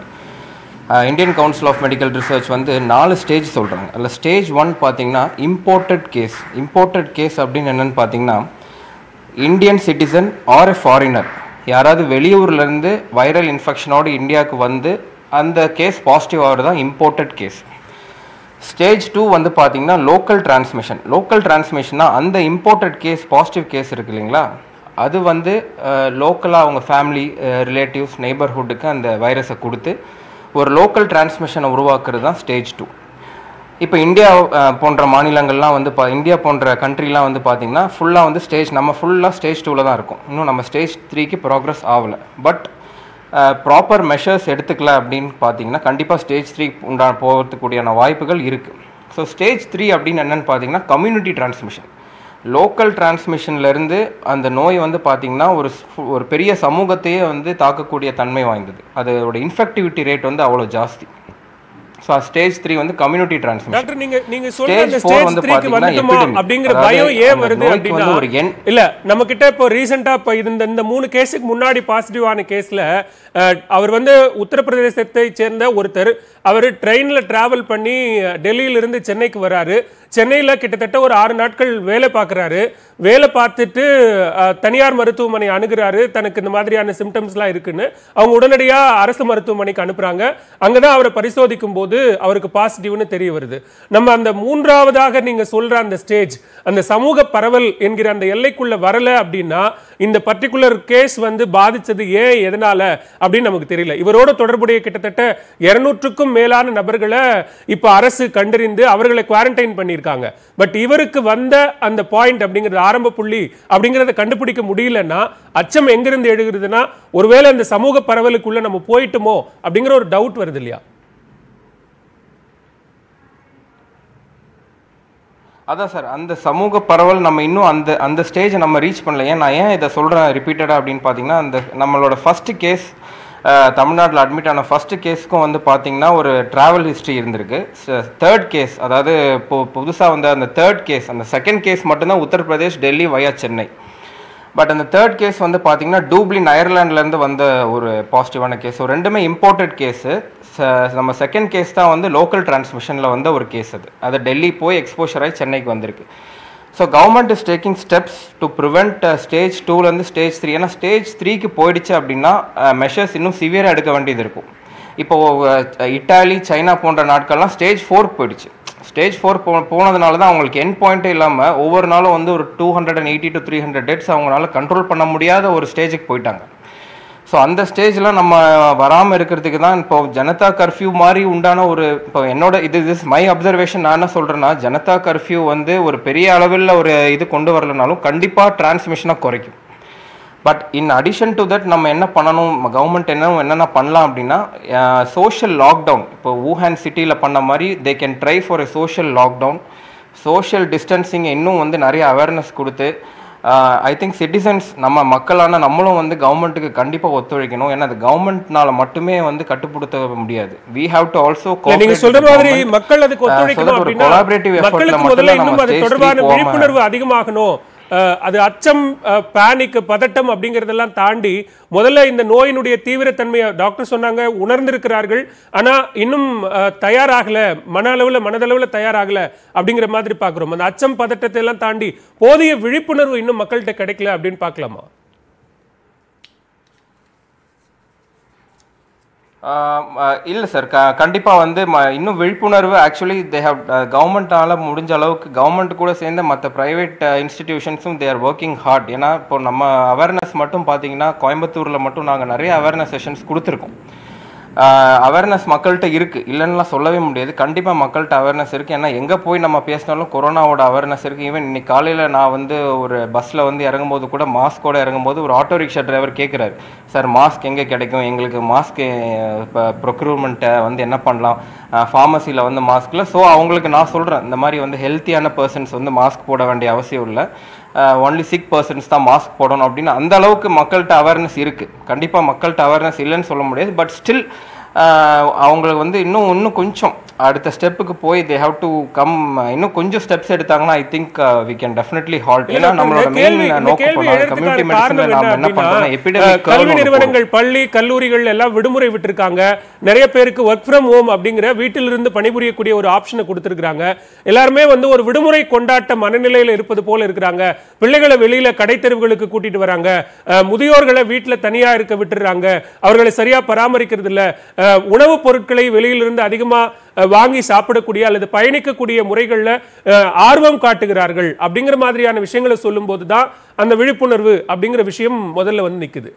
[SPEAKER 5] Indian council of medical research வந்து நாலு ஸ்டேஜ் சொல்கிறாங்க அதில் ஸ்டேஜ் ஒன் பார்த்திங்கன்னா இம்போர்ட்டட் கேஸ் இம்போர்ட்டட் கேஸ் அப்படின்னு என்னென்னு பார்த்தீங்கன்னா Indian citizen or a foreigner யாராவது வெளியூர்லேருந்து வைரல் இன்ஃபெக்ஷனோடு இந்தியாவுக்கு வந்து அந்த கேஸ் பாசிட்டிவ் ஆகிறது தான் இம்போர்ட்டட் கேஸ் ஸ்டேஜ் டூ வந்து பார்த்தீங்கன்னா லோக்கல் டிரான்ஸ்மிஷன் லோக்கல் டிரான்ஸ்மிஷன்னா அந்த இம்போர்ட்டட் கேஸ் பாசிட்டிவ் கேஸ் இருக்கு இல்லைங்களா அது வந்து லோக்கலாக அவங்க ஃபேமிலி ரிலேட்டிவ்ஸ் நெய்பர்ஹுட்டுக்கு அந்த வைரஸை கொடுத்து ஒரு லோக்கல் டிரான்ஸ்மிஷனை உருவாக்குறது தான் ஸ்டேஜ் டூ இப்போ இந்தியா போன்ற மாநிலங்கள்லாம் வந்து பா இந்தியா போன்ற கண்ட்ரிலாம் வந்து பார்த்திங்கன்னா ஃபுல்லாக வந்து ஸ்டேஜ் நம்ம ஃபுல்லாக ஸ்டேஜ் டூவில் தான் இருக்கும் இன்னும் நம்ம ஸ்டேஜ் த்ரீக்கு ப்ராக்ரஸ் ஆகலை பட் ப்ராப்பர் மெஷர்ஸ் எடுத்துக்கல அப்படின்னு பார்த்தீங்கன்னா கண்டிப்பாக ஸ்டேஜ் த்ரீ உண்டா போகிறதுக்குடியான வாய்ப்புகள் இருக்குது ஸோ ஸ்டேஜ் த்ரீ அப்படின்னு என்னென்னு பார்த்தீங்கன்னா கம்யூனிட்டி டிரான்ஸ்மிஷன் லோக்கல் டிரான்ஸ்மிஷன்லேருந்து அந்த நோய் வந்து பார்த்திங்கன்னா ஒரு ஒரு பெரிய சமூகத்தையே வந்து தாக்கக்கூடிய தன்மை வாய்ந்தது அதோட இன்ஃபெக்டிவிட்டி ரேட் வந்து அவ்வளோ ஜாஸ்தி ஸோ ஸ்டேஜ் த்ரீ வந்து கம்யூனிட்டி டிரான்ஸ்மிஷன்
[SPEAKER 1] நீங்க நீங்க சொல்ற ஸ்டேஜ் வந்து வந்துட்டுமோ அப்படிங்கிற பயம் ஏன் வருது அப்படின்னா ஒரு எண் இல்ல நம்ம கிட்ட இப்போ ரீசெண்டா இப்போ இந்த இந்த மூணு கேஸுக்கு முன்னாடி பாசிட்டிவான கேஸ்ல அவர் வந்து உத்தரப்பிரதேசத்தை சேர்ந்த ஒருத்தர் அவர் ட்ரெயினில் ட்ராவல் பண்ணி டெல்லியிலிருந்து சென்னைக்கு வராரு சென்னையில் கிட்டத்தட்ட ஒரு ஆறு நாட்கள் வேலை பார்க்குறாரு வேலை பார்த்துட்டு தனியார் மருத்துவமனை அணுகிறாரு தனக்கு இந்த மாதிரியான சிம்டம்ஸ்லாம் இருக்குன்னு அவங்க உடனடியாக அரசு மருத்துவமனைக்கு அனுப்புகிறாங்க அங்கே தான் அவரை பரிசோதிக்கும் போது அவருக்கு பாசிட்டிவ்னு தெரிய வருது நம்ம அந்த மூன்றாவதாக நீங்கள் சொல்கிற அந்த ஸ்டேஜ் அந்த சமூக பரவல் என்கிற அந்த எல்லைக்குள்ளே வரலை அப்படின்னா இந்த பர்டிகுலர் கேஸ் வந்து பாதித்தது ஏன் எதனால் அப்படின்னு நமக்கு தெரியல இவரோட தொடர்புடைய கிட்டத்தட்ட இருநூற்றுக்கும் மேலான நபர்களை இப்போ அரசு கண்டறிந்து அவர்களை குவாரண்டைன் பண்ணியிருக்காங்க பட் இவருக்கு வந்த அந்த பாயிண்ட் அப்படிங்கிறது ஆரம்ப புள்ளி அப்படிங்கிறத கண்டுபிடிக்க முடியலன்னா அச்சம் எங்கிருந்து எழுகிறதுனா ஒருவேளை அந்த சமூக பரவலுக்குள்ள நம்ம போயிட்டுமோ அப்படிங்கிற ஒரு டவுட் வருது இல்லையா
[SPEAKER 5] அதான் சார் அந்த சமூக பரவல் நம்ம இன்னும் அந்த அந்த ஸ்டேஜை நம்ம ரீச் பண்ணல ஏன் நான் ஏன் இதை சொல்கிறேன் ரிப்பீட்டடாக அப்படின்னு பார்த்தீங்கன்னா அந்த நம்மளோட ஃபஸ்ட்டு கேஸ் தமிழ்நாட்டில் அட்மிட் ஆன ஃபஸ்ட்டு கேஸுக்கும் வந்து பார்த்தீங்கன்னா ஒரு ட்ராவல் ஹிஸ்ட்ரி இருந்திருக்கு தேர்ட் கேஸ் அதாவது இப்போ புதுசாக வந்த அந்த தேர்ட் கேஸ் அந்த செகண்ட் கேஸ் மட்டும்தான் உத்தரப்பிரதேஷ் டெல்லி வயா சென்னை பட் அந்த தேர்ட் கேஸ் வந்து பார்த்தீங்கன்னா டூப்ளின் அயர்லாண்ட்லேருந்து வந்த ஒரு பாசிட்டிவான கேஸ் ஸோ ரெண்டுமே இம்போர்ட்டட் கேஸு நம்ம செகண்ட் கேஸ் தான் வந்து லோக்கல் டிரான்ஸ்மிஷனில் வந்த ஒரு கேஸ் அது அது டெல்லி போய் எக்ஸ்போஷர் ஆகி சென்னைக்கு வந்திருக்கு so government is taking steps to prevent stage டூலேருந்து ஸ்டேஜ் த்ரீ ஏன்னா ஸ்டேஜ் த்ரீக்கு போயிடுச்சு அப்படின்னா மெஷர்ஸ் uh, இன்னும் சிவியராக எடுக்க வேண்டியது இருக்கும் இப்போது இட்டாலி சைனா போன்ற நாட்கள்லாம் ஸ்டேஜ் ஃபோருக்கு போயிடுச்சு ஸ்டேஜ் ஃபோர் போ போனதுனால தான் அவங்களுக்கு என் பாயிண்ட்டே இல்லாமல் ஒவ்வொரு நாளும் வந்து ஒரு two hundred and eighty to three hundred deaths அவங்களால கண்ட்ரோல் பண்ண முடியாத ஒரு ஸ்டேஜுக்கு போயிட்டாங்க ஸோ அந்த ஸ்டேஜில் நம்ம வராமல் இருக்கிறதுக்கு தான் இப்போ ஜனதா கர்ஃப்யூ மாதிரி உண்டான ஒரு இப்போ என்னோட இது இஸ் மை அப்சர்வேஷன் நான் என்ன சொல்கிறேன்னா ஜனதா கர்ஃப்யூ வந்து ஒரு பெரிய அளவில் ஒரு இது கொண்டு வரலனாலும் கண்டிப்பாக டிரான்ஸ்மிஷனாக குறைக்கும் but in addition to that நம்ம என்ன பண்ணணும் கவர்மெண்ட் என்ன என்னென்ன பண்ணலாம் அப்படின்னா சோஷியல் லாக்டவுன் இப்போ வூஹான் சிட்டியில் பண்ண மாதிரி they can try for a social lockdown social distancing இன்னும் வந்து நிறைய அவேர்னஸ் கொடுத்து ஐ திங்க் சிட்டிசன்ஸ் நம்ம மக்களான நம்மளும் வந்து கவர்மெண்ட்டுக்கு கண்டிப்பாக ஒத்துழைக்கணும் ஏன்னா அது கவர்மெண்ட்னால மட்டுமே வந்து கட்டுப்படுத்த முடியாது வி ஹாவ் டு ஆல்சோ நீங்க சொல்ற நம்ம மக்கள் தொடர்பான விழிப்புணர்வு
[SPEAKER 1] அதிகமாகணும் அது அச்சம் பேனிக்கு பதட்டம் அப்படிங்கிறதெல்லாம் தாண்டி முதல்ல இந்த நோயினுடைய தீவிரத்தன்மையை டாக்டர் சொன்னாங்க உணர்ந்திருக்கிறார்கள் ஆனால் இன்னும் தயாராகல மன அளவில் மனதளவில் தயாராகல அப்படிங்கிற மாதிரி பார்க்குறோம் அந்த அச்சம் பதட்டத்தை எல்லாம் தாண்டி போதிய விழிப்புணர்வு இன்னும் மக்கள்கிட்ட கிடைக்கல அப்படின்னு பார்க்கலாமா
[SPEAKER 5] இல்லை சார் க கண்டிப்பாக வந்து ம இன்னும் விழிப்புணர்வு ஆக்சுவலி தே ஹவ் கவர்மெண்ட்னால் முடிஞ்ச அளவுக்கு கவர்மெண்ட் கூட சேர்ந்த மற்ற ப்ரைவேட் இன்ஸ்டிடியூஷன்ஸும் தே ஆர் ஒர்க்கிங் ஹார்ட் ஏன்னா இப்போ நம்ம அவேர்னஸ் மட்டும் பார்த்தீங்கன்னா கோயம்புத்தூரில் மட்டும் நாங்கள் நிறைய அவேர்னஸ் செஷன்ஸ் கொடுத்துருக்கோம் அவேர்னஸ் மக்கள்கிட்ட இருக்குது இல்லைன்னா சொல்லவே முடியாது கண்டிப்பாக மக்கள்கிட்ட அவேர்னஸ் இருக்குது ஏன்னா எங்கே போய் நம்ம பேசினாலும் கொரோனாவோட அவேர்னஸ் இருக்கு ஈவன் இன்னைக்கு காலையில் நான் வந்து ஒரு பஸ்ஸில் வந்து இறங்கும்போது கூட மாஸ்க்கோடு இறங்கும்போது ஒரு ஆட்டோ ரிக்ஷா டிரைவர் கேட்குறாரு சார் மாஸ்க் எங்கே கிடைக்கும் எங்களுக்கு மாஸ்க் இப்போ ப்ரொக்யூர்மெண்ட்டை வந்து என்ன பண்ணலாம் ஃபார்மசியில் வந்து மாஸ்க்கில் ஸோ அவங்களுக்கு நான் சொல்கிறேன் இந்த மாதிரி வந்து ஹெல்த்தியான பர்சன்ஸ் வந்து மாஸ்க் போட வேண்டிய அவசியம் இல்லை ஒன்லி சிக் பர்சன்ஸ் தான் மாஸ்க் போடணும் அப்படின்னு அந்த அளவுக்கு மக்கள்கிட்ட அவேர்னஸ் இருக்குது கண்டிப்பாக மக்கள்கிட்ட அவேர்னஸ் இல்லைன்னு சொல்ல முடியாது பட் ஸ்டில் அவங்களுக்கு வந்து இன்னும் இன்னும் கொஞ்சம் அடுத்த ஸ்டெப்புக்கு போய் தே ஹாவ் டு கம் இன்னும் கொஞ்சம் ஸ்டெப்ஸ் எடுத்தாங்கன்னா I think we can definitely halt ஏன்னா நம்மளோட மெயின் நோக்கம் கம்யூனிட்டி நாம என்ன கல்வி நிறுவனங்கள்
[SPEAKER 1] பள்ளி கல்லூரிகள் எல்லாம் விடுமுறை விட்டுருக்காங்க நிறைய பேருக்கு ஒர்க் ஃப்ரம் ஹோம் அப்படிங்கிற வீட்டில் இருந்து பணிபுரியக்கூடிய ஒரு ஆப்ஷனை கொடுத்துருக்காங்க எல்லாருமே வந்து ஒரு விடுமுறை கொண்டாட்ட மனநிலையில இருப்பது போல இருக்கிறாங்க பிள்ளைகளை வெளியில கடை தெருவுகளுக்கு கூட்டிட்டு வராங்க முதியோர்களை வீட்டில் தனியா இருக்க விட்டுறாங்க அவர்களை சரியா பராமரிக்கிறது இல்லை உணவுப் பொருட்களை வெளியிலிருந்து அதிகமாக வாங்கி சாப்பிடக்கூடிய அல்லது பயணிக்கக்கூடிய முறைகளில் ஆர்வம் காட்டுகிறார்கள் அப்படிங்கிற மாதிரியான விஷயங்களை சொல்லும்போது தான் அந்த விழிப்புணர்வு அப்படிங்கிற விஷயம் முதல்ல வந்து நிற்குது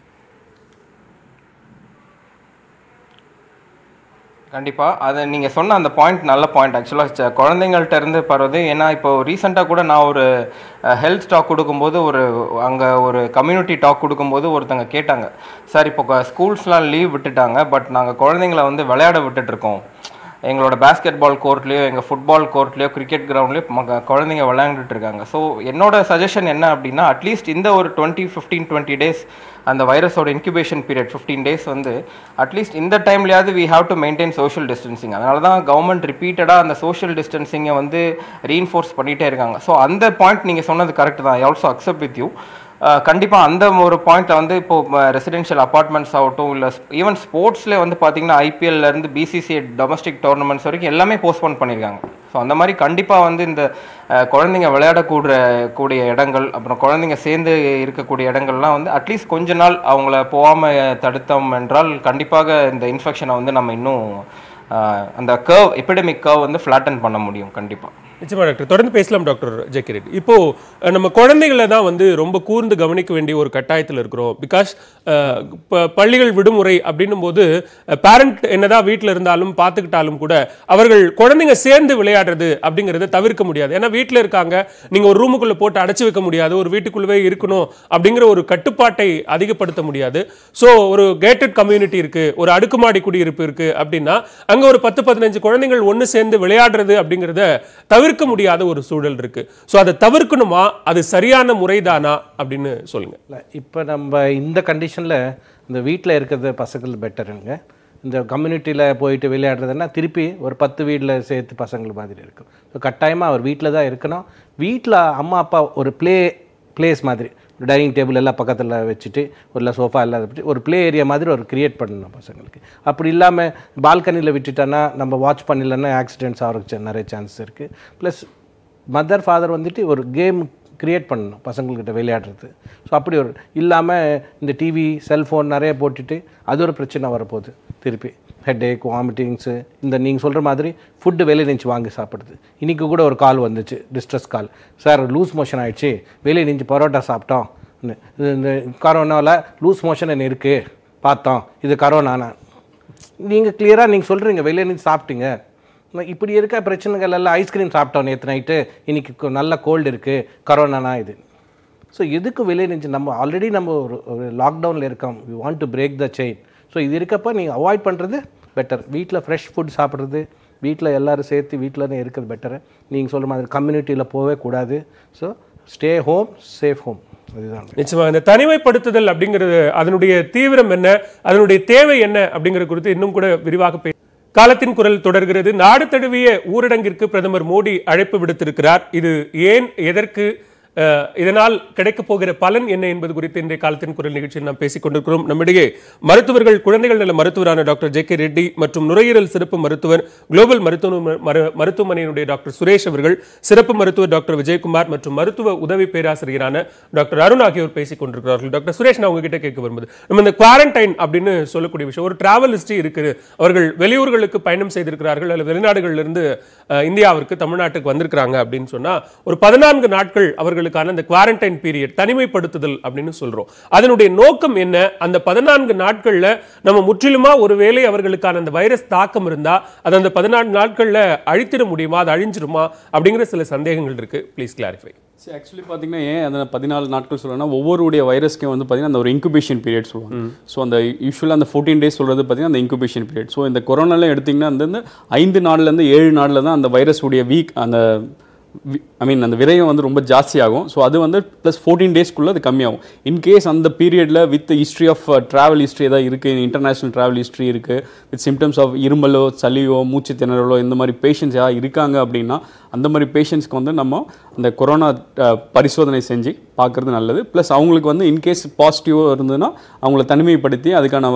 [SPEAKER 5] கண்டிப்பாக அதை நீங்கள் சொன்ன அந்த பாயிண்ட் நல்ல பாயிண்ட் ஆக்சுவலாக குழந்தைங்கள்ட்ட இருந்து பரவது ஏன்னா இப்போ ரீசெண்டாக கூட நான் ஒரு ஹெல்த் டாக் கொடுக்கும்போது ஒரு அங்கே ஒரு கம்யூனிட்டி டாக் கொடுக்கும்போது ஒருத்தங்க கேட்டாங்க சார் இப்போ ஸ்கூல்ஸ்லாம் லீவ் விட்டுட்டாங்க பட் நாங்கள் குழந்தைங்கள வந்து விளையாட இருக்கோம் எங்களோட பேஸ்கெட் பால் கோர்ட்லேயோ எங்கள் ஃபுட்பால் கோர்ட்லேயோ கிரிக்கெட் கிரவுண்ட்லேயோ குழந்தைங்க விளையாண்டுட்டு இருக்காங்க ஸோ என்னோட சஜஷன் என்ன அப்படின்னா அட்லீஸ்ட் இந்த ஒரு டுவெண்ட்டி ஃபிஃப்டீன் டுவெண்ட்டி டேஸ் அந்த வைரஸோட இன்குபேஷன் பீரியட் ஃபிஃப்டீன் டேஸ் வந்து அட்லீஸ்ட் இந்த டைம்லையாவது we have to maintain social distancing அதனால தான் கவர்மெண்ட் ரிப்பீட்டடாக அந்த சோஷியல் டிஸ்டன்சிங்கை வந்து ரீஎன்ஃபோர்ஸ் பண்ணிகிட்டே இருக்காங்க ஸோ அந்த பாயிண்ட் நீங்கள் சொன்னது கரெக்ட் தான் I also accept with you கண்டிப்பாக அந்த ஒரு பாயிண்ட்டில் வந்து இப்போ ரெசிடென்ஷியல் அப்பார்ட்மெண்ட்ஸ் ஆகட்டும் இல்லை ஈவன் ஸ்போர்ட்ஸ்லேயே வந்து பார்த்தீங்கன்னா ஐபிஎல்லேருந்து பிசிசிஐ டொமஸ்டிக் டோர்னமெண்ட்ஸ் வரைக்கும் எல்லாமே போஸ்ட்போன் பண்ணியிருக்காங்க ஸோ அந்த மாதிரி கண்டிப்பாக வந்து இந்த குழந்தைங்க விளையாடக்கூட கூடிய இடங்கள் அப்புறம் குழந்தைங்க சேர்ந்து இருக்கக்கூடிய இடங்கள்லாம் வந்து அட்லீஸ்ட் கொஞ்ச நாள் அவங்கள போகாமல் தடுத்தோம் என்றால் கண்டிப்பாக இந்த இன்ஃபெக்ஷனை வந்து நம்ம இன்னும் அந்த கர்வ் எபிடமிக் கர்வ் வந்து ஃப்ளாட்டன் பண்ண முடியும்
[SPEAKER 1] கண்டிப்பாக நிச்சயமா டாக்டர் தொடர்ந்து பேசலாம் டாக்டர் ஜெக்கி ரெட்டி இப்போது நம்ம குழந்தைகளை தான் வந்து ரொம்ப கூர்ந்து கவனிக்க வேண்டிய ஒரு கட்டாயத்தில் இருக்கிறோம் பிகாஸ் பள்ளிகள் விடுமுறை அப்படின்னும் போது பேரண்ட் என்னதான் வீட்டில் இருந்தாலும் பார்த்துக்கிட்டாலும் கூட அவர்கள் குழந்தைங்க சேர்ந்து விளையாடுறது அப்படிங்கிறத தவிர்க்க முடியாது ஏன்னா வீட்டில் இருக்காங்க நீங்கள் ஒரு ரூமுக்குள்ளே போட்டு அடைச்சி வைக்க முடியாது ஒரு வீட்டுக்குள்ளவே இருக்கணும் அப்படிங்கிற ஒரு கட்டுப்பாட்டை அதிகப்படுத்த முடியாது ஸோ ஒரு கேட்டட் கம்யூனிட்டி இருக்குது ஒரு அடுக்குமாடி குடியிருப்பு இருக்குது அப்படின்னா அங்கே ஒரு பத்து பதினஞ்சு குழந்தைகள் ஒன்று சேர்ந்து விளையாடுறது அப்படிங்கிறத தவிர தவிர்க்க முடியாத ஒரு சூழல் இருக்கு ஸோ அதை தவிர்க்கணுமா அது சரியான முறைதானா அப்படின்னு
[SPEAKER 3] சொல்லுங்க இப்போ நம்ம இந்த கண்டிஷனில் இந்த வீட்டில் இருக்கிறது பசங்கள் பெட்டருங்க இந்த கம்யூனிட்டியில் போயிட்டு விளையாடுறதுன்னா திருப்பி ஒரு பத்து வீட்டில் சேர்த்து பசங்கள் மாதிரி இருக்கும் ஸோ கட்டாயமாக அவர் வீட்டில் தான் இருக்கணும் வீட்டில் அம்மா அப்பா ஒரு ப்ளே பிளேஸ் மாதிரி டைனிங் டேபிள் எல்லாம் பக்கத்தில் வச்சுட்டு ஒரு சோஃபா எல்லாம் வச்சுட்டு ஒரு ப்ளே ஏரியா மாதிரி ஒரு க்ரியேட் பண்ணணும் பசங்களுக்கு அப்படி இல்லாமல் பால்கனியில் விட்டுட்டோன்னா நம்ம வாட்ச் பண்ணலன்னா ஆக்சிடென்ட்ஸ் ஆகிறதுக்கு நிறைய சான்ஸ் இருக்குது ப்ளஸ் மதர் ஃபாதர் வந்துட்டு ஒரு கேம் க்ரியேட் பண்ணணும் பசங்கள்கிட்ட விளையாடுறது ஸோ அப்படி ஒரு இல்லாமல் இந்த டிவி செல்ஃபோன் நிறைய போட்டுட்டு அது ஒரு பிரச்சனை வரப்போகுது திருப்பி ஹெட்டேக் வாமிட்டிங்ஸு இந்த நீங்கள் சொல்கிற மாதிரி ஃபுட்டு வெளியே நினச்சி வாங்கி சாப்பிட்றது இன்றைக்கி கூட ஒரு கால் வந்துச்சு distress call sir loose motion ஆகிடுச்சு வெளியே நினச்சி பரோட்டா சாப்பிட்டோம் இந்த கரோனாவில் லூஸ் மோஷன் என்ன இருக்குது பார்த்தோம் இது கரோனானா நீங்கள் கிளியராக நீங்கள் சொல்கிறீங்க வெளியே நின்று சாப்பிட்டீங்க இப்படி இருக்க பிரச்சனைகள் எல்லாம் ஐஸ்கிரீம் சாப்பிட்டோம் நேற்று நைட்டு இன்றைக்கி நல்ல கோல்டு இருக்குது கரோனானா இது ஸோ எதுக்கு வெளியே நின்று நம்ம ஆல்ரெடி நம்ம ஒரு லாக்டவுனில் இருக்கோம் we want to break the chain so இது இருக்கப்போ நீங்கள் அவாய்ட் பண்ணுறது பெட்டர் வீட்டில் ஃப்ரெஷ் ஃபுட் சாப்பிட்றது வீட்டில் எல்லோரும் சேர்த்து வீட்டில் இருக்கிறது பெட்டரு நீங்கள் சொல்கிற மாதிரி கம்யூனிட்டியில் போகவே கூடாது so stay home safe home அதுதான்
[SPEAKER 1] நிச்சயமாக இந்த தனிமைப்படுத்துதல் அப்படிங்கிறது அதனுடைய தீவிரம் என்ன அதனுடைய தேவை என்ன அப்படிங்கிறது குறித்து இன்னும் கூட விரிவாக பே காலத்தின் குரல் தொடர்கிறது நாடு தழுவிய ஊரடங்கிற்கு பிரதமர் மோடி அழைப்பு விடுத்திருக்கிறார் இது ஏன் எதற்கு இதனால் கிடைக்கப் போகிற பலன் என்ன என்பது குறித்து இன்றைய காலத்தின் குரல் நிகழ்ச்சியில் நாம் பேசிக் கொண்டிருக்கிறோம் நம்மிடையே மருத்துவர்கள் குழந்தைகள் நல மருத்துவரான டாக்டர் ஜே கே ரெட்டி மற்றும் நுரையீரல் சிறப்பு மருத்துவர் குளோபல் மருத்துவ மருத்துவமனையினுடைய டாக்டர் சுரேஷ் அவர்கள் சிறப்பு மருத்துவர் டாக்டர் விஜயகுமார் மற்றும் மருத்துவ உதவி பேராசிரியரான டாக்டர் அருண் ஆகியோர் பேசிக் கொண்டிருக்கிறார்கள் டாக்டர் சுரேஷ் நான் உங்ககிட்ட கேட்க வரும்போது நம்ம இந்த குவாரண்டைன் அப்படின்னு சொல்லக்கூடிய விஷயம் ஒரு டிராவல் ஹிஸ்டரி இருக்குது அவர்கள் வெளியூர்களுக்கு பயணம் செய்திருக்கிறார்கள் அல்லது வெளிநாடுகளிலிருந்து இந்தியாவிற்கு தமிழ்நாட்டுக்கு வந்திருக்கிறாங்க அப்படின்னு சொன்னால் ஒரு பதினான்கு நாட்கள் அவர்கள் அவர்களுக்கான அந்த குவாரண்டைன் பீரியட் தனிமைப்படுத்துதல் அப்படின்னு சொல்றோம் அதனுடைய நோக்கம் என்ன அந்த பதினான்கு நாட்கள்ல நம்ம முற்றிலுமா ஒருவேளை அவர்களுக்கான அந்த வைரஸ் தாக்கம் இருந்தா அது அந்த பதினான்கு நாட்கள்ல அழித்திட முடியுமா அது அழிஞ்சிருமா அப்படிங்கிற சில சந்தேகங்கள் இருக்கு ப்ளீஸ் கிளாரிஃபை
[SPEAKER 4] சரி ஆக்சுவலி பார்த்தீங்கன்னா ஏன் அந்த பதினாலு நாட்கள் சொல்லணும்னா ஒவ்வொருடைய வைரஸ்க்கும் வந்து பார்த்தீங்கன்னா அந்த ஒரு இன்குபேஷன் பீரியட் சொல்லுவாங்க ஸோ அந்த யூஸ்வலாக அந்த ஃபோர்டீன் டேஸ் சொல்கிறது பார்த்தீங்கன்னா அந்த இன்குபேஷன் பீரியட் ஸோ இந்த கொரோனாலாம் எடுத்திங்கன்னா அந்த ஐந்து நாள்லேருந்து ஏழு நாளில் தான் அந்த வைரஸுடைய வீக் அந்த ஐ மீன் அந்த விரயம் வந்து ரொம்ப ஜாஸ்தியாகும் ஸோ அது வந்து ப்ளஸ் ஃபோர்டீன் டேஸ்க்குள்ளே அது கம்மியாகும் இன்கேஸ் அந்த பீரியடில் with history of travel history ஏதாவது இருக்குது இன்டர்நேஷ்னல் ட்ராவல் ஹிஸ்ட்ரி இருக்குது வித் சிம்டம்ஸ் ஆஃப் இருமலோ சளியோ மூச்சு திணறலோ இந்த மாதிரி பேஷண்ட்ஸ் ஏதாவது இருக்காங்க அப்படின்னா அந்த மாதிரி பேஷண்ட்ஸ்க்கு வந்து நம்ம அந்த கொரோனா uh, பரிசோதனை செஞ்சு பார்க்குறது நல்லது ப்ளஸ் அவங்களுக்கு வந்து இன்கேஸ் பாசிட்டிவாக இருந்ததுன்னா அவங்கள தனிமைப்படுத்தி அதுக்கான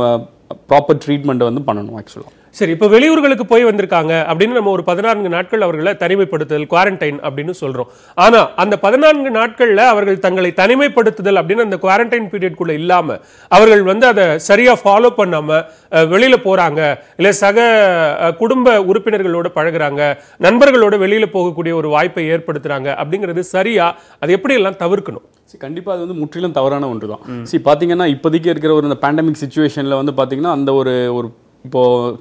[SPEAKER 4] ப்ராப்பர் ட்ரீட்மெண்ட்டை வந்து பண்ணணும் ஆக்சுவலாக
[SPEAKER 1] சரி இப்போ வெளியூர்களுக்கு போய் வந்திருக்காங்க அப்படின்னு நம்ம ஒரு பதினான்கு நாட்கள் அவர்களை தனிமைப்படுத்துதல் குவாரண்டைன் அப்படின்னு சொல்கிறோம் ஆனால் அந்த பதினான்கு நாட்களில் அவர்கள் தங்களை தனிமைப்படுத்துதல் அப்படின்னு அந்த குவாரண்டைன் பீரியட்குள்ளே இல்லாமல் அவர்கள் வந்து அதை சரியாக ஃபாலோ பண்ணாமல் வெளியில் போகிறாங்க இல்லை சக குடும்ப உறுப்பினர்களோடு பழகிறாங்க நண்பர்களோடு வெளியில் போகக்கூடிய
[SPEAKER 4] ஒரு வாய்ப்பை ஏற்படுத்துகிறாங்க அப்படிங்கிறது சரியாக அது எப்படியெல்லாம் தவிர்க்கணும் கண்டிப்பாக அது வந்து முற்றிலும் தவறான ஒன்று தான் சி பார்த்தீங்கன்னா இப்போதைக்கு இருக்கிற ஒரு இந்த பேண்டமிக் சுச்சுவேஷனில் வந்து பார்த்தீங்கன்னா அந்த ஒரு ஒரு இப்போது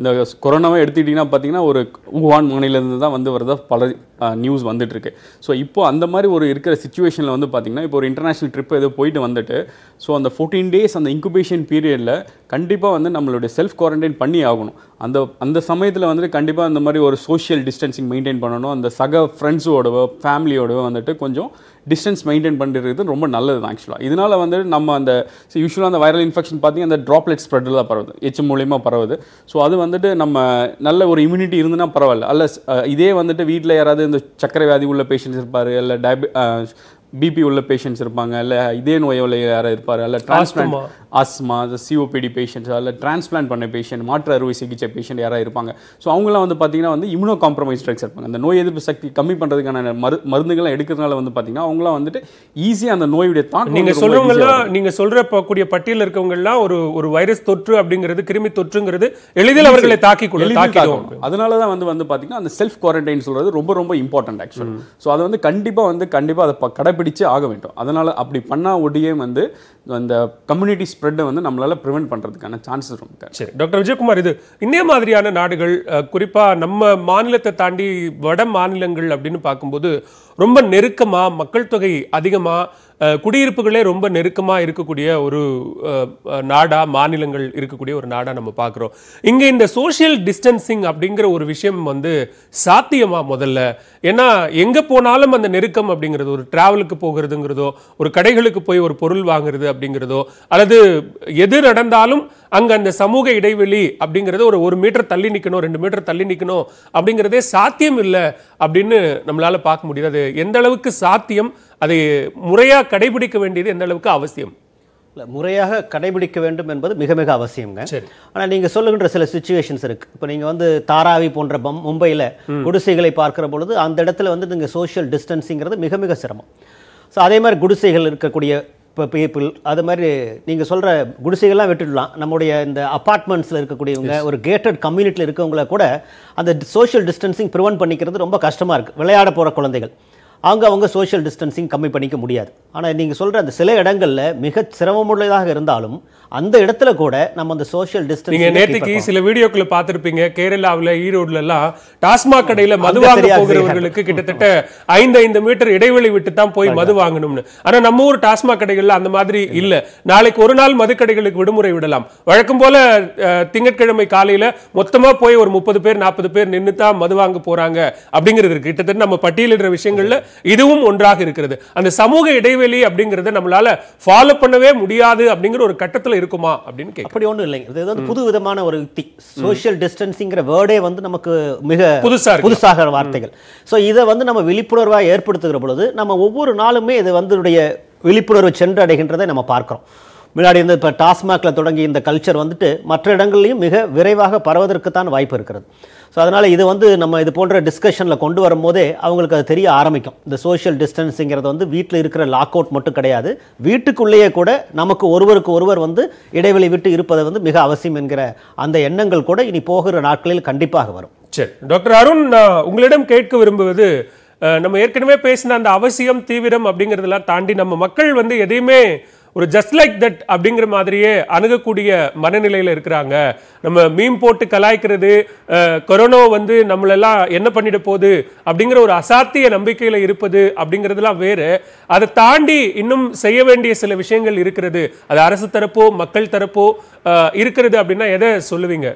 [SPEAKER 4] இந்த கொரோனாவை எடுத்துக்கிட்டிங்கன்னா பார்த்தீங்கன்னா ஒரு வுஹான் மாநிலருந்து தான் வந்து வரதா பல நியூஸ் வந்துட்டுருக்கு ஸோ இப்போ அந்த மாதிரி ஒரு இருக்கிற சுச்சுவேஷனில் வந்து பார்த்திங்கன்னா இப்போ ஒரு இன்டர்நேஷ்னல் ட்ரிப் ஏதோ போயிட்டு வந்துட்டு ஸோ அந்த ஃபோர்டீன் டேஸ் அந்த இன்குபேஷன் பீரியடில் கண்டிப்பாக வந்து நம்மளுடைய செல்ஃப் குவாரண்டைன் பண்ணி ஆகணும் அந்த அந்த சமயத்தில் வந்துட்டு கண்டிப்பாக அந்த மாதிரி ஒரு சோஷியல் டிஸ்டன்சிங் மெயின்டைன் பண்ணணும் அந்த சக ஃப்ரெண்ட்ஸோடவோ ஃபேமிலியோடவோ வந்துட்டு கொஞ்சம் டிஸ்டன்ஸ் மெயின்டைன் பண்ணுறது ரொம்ப நல்லது தான் ஆக்சுவலாக இதனால் வந்து நம்ம அந்த யூஸ்வலாக அந்த வைரல் இன்ஃபெக்ஷன் பார்த்திங்கன்னா அந்த ட்ராப்லெட் ஸ்ப்ரெட்டில் தான் பரவுது எச்சு மூலியமாக பரவுது ஸோ அது வந்துட்டு நம்ம நல்ல ஒரு இம்யூனிட்டி இருந்துன்னா பரவாயில்ல அல்ல இதே வந்துட்டு வீட்டில் யாராவது இந்த சக்கரை வியாதி உள்ள பேஷண்ட்ஸ் இருப்பார் இல்லை டயபி பிபி உள்ள பேஷண்ட்ஸ் இருப்பாங்க இல்லை இதே நோய் உள்ள யாராவது இருப்பார் இல்லை டிரான்ஸ்பிளான் ஆஸ்மா சிஓபிடி பேஷண்ட்ஸ் இல்லை டிரான்ஸ்பிளான்ட் பண்ண பேஷண்ட் மாற்று அறுவை சிகிச்சை பேஷண்ட் யாராக இருப்பாங்க ஸோ அவங்களாம் வந்து பார்த்தீங்கன்னா வந்து இம்யூனோ காம்ப்ரமைஸ் ட்ரக்ஸ் இருப்பாங்க அந்த நோய் எதிர்ப்பு சக்தி கம்மி பண்ணுறதுக்கான மரு மருந்துகள்லாம் எடுக்கிறதுனால வந்து பார்த்தீங்கன்னா அவங்களாம் வந்துட்டு ஈஸியாக அந்த நோயுடைய தாக்கம் நீங்கள்
[SPEAKER 1] சொல்கிறவங்கலாம் நீங்கள் சொல்கிற கூடிய பட்டியலில் இருக்கவங்கலாம் ஒரு ஒரு வைரஸ் தொற்று அப்படிங்கிறது கிருமி தொற்றுங்கிறது
[SPEAKER 4] எளிதில் அவர்களை தாக்கி தாக்கும் அதனால தான் வந்து வந்து பார்த்தீங்கன்னா அந்த செல்ஃப் குவாரண்டைன் சொல்கிறது ரொம்ப ரொம்ப இம்பார்ட்டன்ட் ஆக்சுவல் ஸோ அதை வந்து கண்டிப்பாக வந்து கண்டிப்பாக அதை கடைப்பிடிச்சு ஆக வேண்டும் அதனால் அப்படி பண்ணால் ஒடியே வந்து அந்த கம்யூனிட்டி ஸ்ப்ரெட்டை வந்து நம்மளால் ப்ரிவெண்ட் பண்ணுறதுக்கான சான்சஸ் ரொம்ப சரி டாக்டர்
[SPEAKER 1] விஜயகுமார் இது இன்னே மாதிரியான நாடுகள் குறிப்பாக நம்ம மாநிலத்தை தாண்டி வட மாநிலங்கள் அப்படின்னு பார்க்கும்போது ரொம்ப நெருக்கமாக மக்கள் தொகை அதிகமாக குடியிருப்புகளே ரொம்ப நெருக்கமாக இருக்கக்கூடிய ஒரு நாடா மாநிலங்கள் இருக்கக்கூடிய ஒரு நாடா நம்ம பார்க்குறோம் இங்கே இந்த சோஷியல் டிஸ்டன்சிங் அப்படிங்கிற ஒரு விஷயம் வந்து சாத்தியமா முதல்ல ஏன்னா எங்கே போனாலும் அந்த நெருக்கம் அப்படிங்கிறது ஒரு ட்ராவலுக்கு போகிறதுங்கிறதோ ஒரு கடைகளுக்கு போய் ஒரு பொருள் வாங்குறது அப்படிங்கிறதோ அல்லது எது நடந்தாலும் அங்கே அந்த சமூக இடைவெளி அப்படிங்கிறது ஒரு ஒரு மீட்டர் தள்ளி நிற்கணும் ரெண்டு மீட்டர் தள்ளி நிற்கணும் அப்படிங்கிறதே சாத்தியம் இல்லை அப்படின்னு நம்மளால் பார்க்க முடியாது எந்த அளவுக்கு சாத்தியம் அது முறையாக கடைபிடிக்க வேண்டியது எந்த அளவுக்கு
[SPEAKER 2] அவசியம் முறையாக கடைபிடிக்க வேண்டும் என்பது மிக மிக அவசியங்க ஆனால் நீங்கள் சொல்லுகின்ற சில சுச்சுவேஷன்ஸ் இருக்குது இப்போ நீங்கள் வந்து தாராவி போன்ற பம் மும்பையில் குடிசைகளை பார்க்குற பொழுது அந்த இடத்துல வந்து நீங்கள் சோஷியல் டிஸ்டன்ஸிங்கிறது மிக மிக சிரமம் ஸோ அதே மாதிரி குடிசைகள் இருக்கக்கூடிய இப்போ பீப்புள் அது மாதிரி நீங்கள் சொல்கிற குடிசைகள்லாம் விட்டுடலாம் நம்முடைய இந்த அப்பார்ட்மெண்ட்ஸில் இருக்கக்கூடியவங்க ஒரு கேட்டட் கம்யூனிட்டியில் இருக்கவங்கள கூட அந்த சோஷியல் டிஸ்டன்சிங் ப்ரிவென்ட் பண்ணிக்கிறது ரொம்ப கஷ்டமாக இருக்குது விளையாட போகிற குழந்தைகள் அங்கே அவங்க சோஷியல் டிஸ்டன்சிங் கம்மி பண்ணிக்க முடியாது ஆனால் நீங்கள் சொல்கிற அந்த சில இடங்களில் மிக சிரமமுள்ளதாக இருந்தாலும் அந்த இடத்துல கூட நம்ம அந்த சோஷியல் டிஸ்டன்ஸ் நீங்க நேத்திக்கு
[SPEAKER 1] சில வீடியோக்களை பார்த்திருப்பீங்க கேரளாவில் ஈரோடுல எல்லாம் டாஸ்மாக் கடையில மது வாங்க போகிறவர்களுக்கு கிட்டத்தட்ட ஐந்து ஐந்து மீட்டர் இடைவெளி விட்டு தான் போய் மது வாங்கணும்னு ஆனா நம்ம ஊர் டாஸ்மாக் கடைகள்ல அந்த மாதிரி இல்ல நாளைக்கு ஒரு நாள் மது கடைகளுக்கு விடுமுறை விடலாம் வழக்கம் போல திங்கட்கிழமை காலையில மொத்தமா போய் ஒரு முப்பது பேர் நாற்பது பேர் நின்று தான் மது வாங்க போறாங்க அப்படிங்கிறது கிட்டத்தட்ட நம்ம பட்டியலிடுற விஷயங்கள்ல இதுவும் ஒன்றாக இருக்கிறது அந்த சமூக இடைவெளி அப்படிங்கறத நம்மளால
[SPEAKER 2] ஃபாலோ பண்ணவே முடியாது அப்படிங்கிற ஒரு கட்டத்தில் இருக்குமா அப்படின்னு கேட்க அப்படி ஒன்றும் இல்லைங்க இது வந்து புது விதமான ஒரு யுக்தி சோஷியல் டிஸ்டன்சிங்கிற வேர்டே வந்து நமக்கு மிக புதுசாக புதுசாக வார்த்தைகள் ஸோ இதை வந்து நம்ம விழிப்புணர்வாக ஏற்படுத்துகிற பொழுது நம்ம ஒவ்வொரு நாளுமே இது வந்துடைய விழிப்புணர்வு அடைகின்றதை நம்ம பார்க்குறோம் முன்னாடி இந்த இப்போ டாஸ்மாகில் தொடங்கி இந்த கல்ச்சர் வந்துட்டு மற்ற இடங்கள்லையும் மிக விரைவாக பரவதற்கு தான் வாய்ப்பு இருக்கிறது ஸோ அதனால் இது வந்து நம்ம இது போன்ற டிஸ்கஷனில் கொண்டு வரும்போதே அவங்களுக்கு அது தெரிய ஆரம்பிக்கும் இந்த சோஷியல் டிஸ்டன்ஸுங்கிறது வந்து வீட்டில் இருக்கிற லாக் அவுட் மட்டும் கிடையாது வீட்டுக்குள்ளேயே கூட நமக்கு ஒருவருக்கு ஒருவர் வந்து இடைவெளி விட்டு இருப்பது வந்து மிக அவசியம் என்கிற அந்த எண்ணங்கள் கூட இனி போகிற நாட்களில் கண்டிப்பாக வரும் சரி
[SPEAKER 1] டாக்டர் அருண் நான்
[SPEAKER 2] உங்களிடம் கேட்க விரும்புவது
[SPEAKER 1] நம்ம ஏற்கனவே பேசின அந்த அவசியம் தீவிரம் அப்படிங்கிறதெல்லாம் தாண்டி நம்ம மக்கள் வந்து எதையுமே ஒரு ஜஸ்ட் லைக் தட் அப்படிங்கிற மாதிரியே அணுகக்கூடிய மனநிலையில் இருக்கிறாங்க நம்ம மீன் போட்டு கலாய்க்கிறது கொரோனா வந்து நம்மளெல்லாம் என்ன பண்ணிட போகுது அப்படிங்கிற ஒரு அசாத்திய நம்பிக்கையில் இருப்பது அப்படிங்கிறதுலாம் வேறு அதை தாண்டி இன்னும் செய்ய வேண்டிய சில விஷயங்கள் இருக்கிறது அது அரசு தரப்போ மக்கள் தரப்போ இருக்கிறது அப்படின்னா எதை சொல்லுவீங்க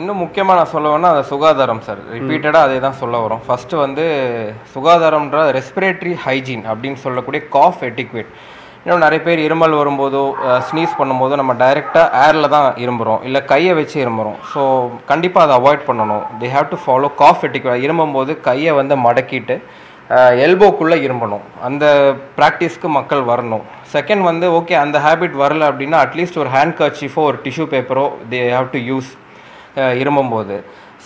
[SPEAKER 5] இன்னும் முக்கியமாக நான் சொல்லுவேன்னா அது சுகாதாரம் சார் ரிப்பீட்டடாக அதே தான் சொல்ல வரும் ஃபஸ்ட்டு வந்து சுகாதாரம்ன்ற ரெஸ்பிரேட்டரி ஹைஜீன் அப்படின்னு சொல்லக்கூடிய காஃப் எட்டிக்வேட் இன்னும் நிறைய பேர் இருமல் வரும்போதோ ஸ்னீஸ் பண்ணும்போதோ நம்ம டைரெக்டாக ஏரில் தான் இரும்புகிறோம் இல்லை கையை வச்சு இரும்புகிறோம் ஸோ கண்டிப்பாக அதை அவாய்ட் பண்ணணும் they have to follow cough etiquette இரும்பும்போது கையை வந்து மடக்கிட்டு எல்போக்குள்ளே இரும்பணும் அந்த ப்ராக்டிஸ்க்கு மக்கள் வரணும் செகண்ட் வந்து ஓகே அந்த ஹேபிட் வரல அப்படின்னா அட்லீஸ்ட் ஒரு ஹேண்ட் கர்ச்சிஃபோ ஒரு டிஷ்யூ பேப்பரோ தே ஹாவ் டு யூஸ் இருமும்போது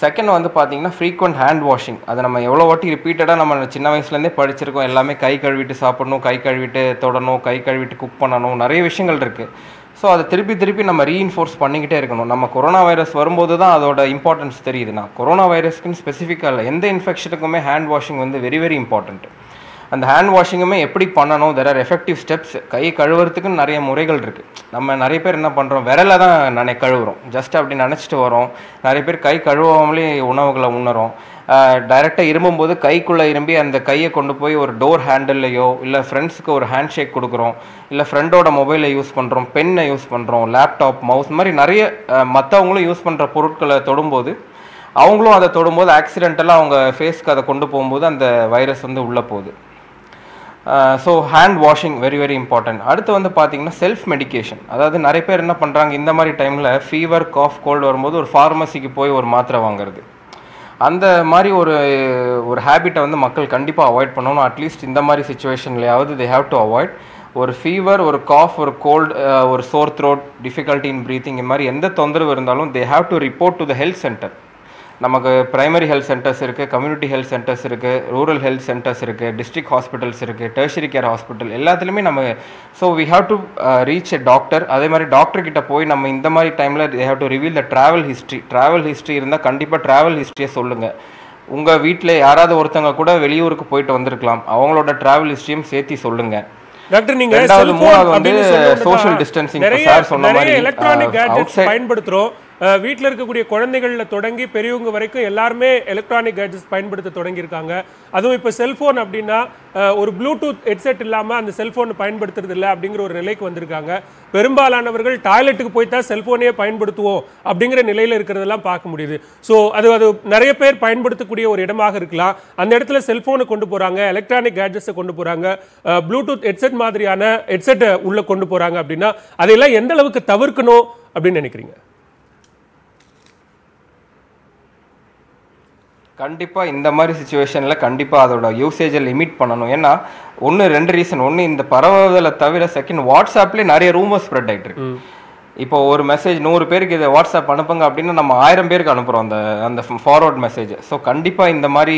[SPEAKER 5] செகண்ட் வந்து பார்த்திங்கன்னா ஃப்ரீக்வெண்ட் ஹேண்ட் வாஷிங் அதை நம்ம எவ்வளோ வாட்டி ரிப்பீட்டடாக நம்ம சின்ன வயசுலேருந்தே படிச்சிருக்கோம் எல்லாமே கை கழுவிட்டு சாப்பிடணும் கை கழுவிட்டு தொடணும் கை கழுவிட்டு குக் பண்ணணும் நிறைய விஷயங்கள் இருக்குது ஸோ அதை திருப்பி திருப்பி நம்ம ரீஇன்ஃபோர்ஸ் பண்ணிக்கிட்டே இருக்கணும் நம்ம கொரோனா வைரஸ் வரும்போது தான் அதோட இம்பார்ட்டன்ஸ் தெரியுதுன்னா கொரோனா வைரஸ்க்குன்னு ஸ்பெசிஃபிக்காக இல்லை எந்த இன்ஃபெக்ஷனுக்குமே ஹேண்ட் வாஷிங் வந்து வெரி வெரி இம்பார்ட்டண்ட் அந்த ஹேண்ட் வாஷிங்குமே எப்படி பண்ணணும் தெர் ஆர் எஃபெக்டிவ் ஸ்டெப்ஸ் கை கழுவுறதுக்குன்னு நிறைய முறைகள் இருக்குது நம்ம நிறைய பேர் என்ன பண்ணுறோம் விரலை தான் நினை கழுவுறோம் ஜஸ்ட் அப்படி நினச்சிட்டு வரோம் நிறைய பேர் கை கழுவாமலே உணவுகளை உண்ணுறோம் டைரெக்டாக இரும்பும்போது கைக்குள்ளே இரும்பி அந்த கையை கொண்டு போய் ஒரு டோர் ஹேண்டில்லையோ இல்லை ஃப்ரெண்ட்ஸுக்கு ஒரு ஹேண்ட் ஷேக் கொடுக்குறோம் இல்லை ஃப்ரெண்டோட மொபைலை யூஸ் பண்ணுறோம் பென்னை யூஸ் பண்ணுறோம் லேப்டாப் மவுஸ் மாதிரி நிறைய மற்றவங்களும் யூஸ் பண்ணுற பொருட்களை தொடும்போது அவங்களும் அதை தொடும்போது ஆக்சிடென்டலாக அவங்க ஃபேஸ்க்கு அதை கொண்டு போகும்போது அந்த வைரஸ் வந்து உள்ளே போகுது so hand washing very very important அடுத்து வந்து பார்த்தீங்கன்னா செல்ஃப் மெடிக்கேஷன் அதாவது நிறைய பேர் என்ன பண்ணுறாங்க இந்த மாதிரி டைமில் ஃபீவர் காஃப் கோல்டு வரும்போது ஒரு ஃபார்மசிக்கு போய் ஒரு மாத்திரை வாங்குறது அந்த மாதிரி ஒரு ஒரு ஹேபிட்டை வந்து மக்கள் கண்டிப்பாக அவாய்ட் பண்ணணும் அட்லீஸ்ட் இந்த மாதிரி சுச்சுவேஷன்லையாவது தே ஹாவ் டு அவாய்ட் ஒரு ஃபீவர் ஒரு காஃப் ஒரு கோல்டு ஒரு sore throat difficulty in breathing இந்த மாதிரி எந்த தொந்தரவு இருந்தாலும் they have to report to the health center நமக்கு ப்ரைமரி ஹெல்த் சென்டர்ஸ் இருக்குது கம்யூனிட்டி ஹெல்த் சென்டர்ஸ் இருக்குது ரூரல் ஹெல்த் சென்டர்ஸ் இருக்குது டிஸ்ட்ரிக்ட் ஹாஸ்பிட்டல்ஸ் இருக்குது டெர்ஷரி கேர் ஹாஸ்பிட்டல் எல்லாத்துலேயுமே நம்ம so we have to reach a doctor அதே மாதிரி டாக்டர் கிட்ட போய் நம்ம இந்த மாதிரி டைமில் they have to reveal the travel history travel history இருந்தால் கண்டிப்பாக ட்ராவல் ஹிஸ்ட்ரியை சொல்லுங்கள் உங்கள் வீட்டில் யாராவது ஒருத்தங்க கூட வெளியூருக்கு போயிட்டு வந்திருக்கலாம் அவங்களோட ட்ராவல் ஹிஸ்ட்ரியும் சேர்த்து சொல்லுங்கள் டாக்டர் நீங்க ரெண்டாவது வந்து சோஷியல் டிஸ்டன்சிங் சார் சொன்ன மாதிரி எலக்ட்ரானிக் uh,
[SPEAKER 1] பயன்படுத்துறோம் வீட்டில் இருக்கக்கூடிய குழந்தைகளில் தொடங்கி பெரியவங்க வரைக்கும் எல்லாருமே எலக்ட்ரானிக் கேட்ஜெட்ஸ் பயன்படுத்த தொடங்கியிருக்காங்க அதுவும் இப்போ செல்ஃபோன் அப்படின்னா ஒரு ப்ளூடூத் ஹெட்செட் இல்லாமல் அந்த செல்ஃபோன் பயன்படுத்துறது இல்லை அப்படிங்கிற ஒரு நிலைக்கு வந்திருக்காங்க பெரும்பாலானவர்கள் டாய்லெட்டுக்கு போய் தான் செல்ஃபோனையே பயன்படுத்துவோம் அப்படிங்கிற நிலையில் இருக்கிறதெல்லாம் பார்க்க முடியுது ஸோ அது அது நிறைய பேர் பயன்படுத்தக்கூடிய ஒரு இடமாக இருக்கலாம் அந்த இடத்துல செல்ஃபோனை கொண்டு போகிறாங்க எலக்ட்ரானிக் கேட்ஜெட்ஸை கொண்டு போகிறாங்க ப்ளூடூத் ஹெட்செட் மாதிரியான ஹெட்செட்டை உள்ளே கொண்டு போகிறாங்க அப்படின்னா அதையெல்லாம் எந்த அளவுக்கு தவிர்க்கணும் அப்படின்னு நினைக்கிறீங்க
[SPEAKER 5] கண்டிப்பாக இந்த மாதிரி சுச்சுவேஷனில் கண்டிப்பாக அதோட யூசேஜை லிமிட் பண்ணணும் ஏன்னா ஒன்று ரெண்டு ரீசன் ஒன்று இந்த பரவுதலை தவிர செகண்ட் வாட்ஸ்அப்லேயே நிறைய ரூமர் ஸ்ப்ரெட் ஆகிட்டு இருக்கு இப்போ ஒரு மெசேஜ் நூறு பேருக்கு இதை வாட்ஸ்அப் அனுப்புங்க அப்படின்னா நம்ம ஆயிரம் பேருக்கு அனுப்புகிறோம் அந்த அந்த ஃபார்வர்ட் மெசேஜ் ஸோ கண்டிப்பாக இந்த மாதிரி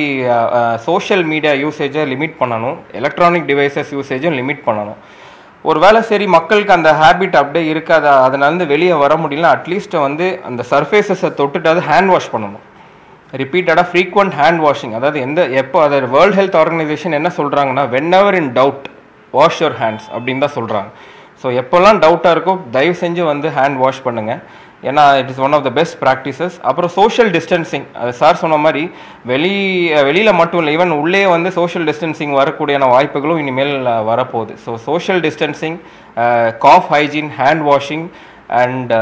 [SPEAKER 5] சோஷியல் மீடியா யூசேஜை லிமிட் பண்ணணும் எலக்ட்ரானிக் டிவைசஸ் யூசேஜும் லிமிட் பண்ணணும் ஒரு வேளை சரி மக்களுக்கு அந்த ஹேபிட் அப்படியே இருக்காது அதனாலேருந்து வெளியே வர முடியல அட்லீஸ்ட் வந்து அந்த சர்ஃபேசஸை தொட்டுட்டாவது ஹேண்ட் வாஷ் பண்ணணும் ரிப்பீட்டடாக ஃப்ரீக்வெண்ட் ஹேண்ட் வாஷிங் அதாவது எந்த எப்போ அதை வேர்ல்ட் ஹெல்த் ஆர்கனைசேஷன் என்ன சொல்கிறாங்கன்னா whenever in doubt wash your hands அப்படின்னு தான் சொல்கிறாங்க ஸோ எப்போல்லாம் டவுட்டாக இருக்கோ தயவு செஞ்சு வந்து ஹேண்ட் வாஷ் பண்ணுங்கள் ஏன்னா it is one of the best practices அப்புறம் சோஷியல் டிஸ்டன்சிங் அது சார் சொன்ன மாதிரி வெளி வெளியில் மட்டும் இல்லை ஈவன் உள்ளே வந்து சோஷியல் டிஸ்டன்சிங் வரக்கூடியான வாய்ப்புகளும் இனிமேல் வரப்போகுது so social distancing cough hygiene hand washing and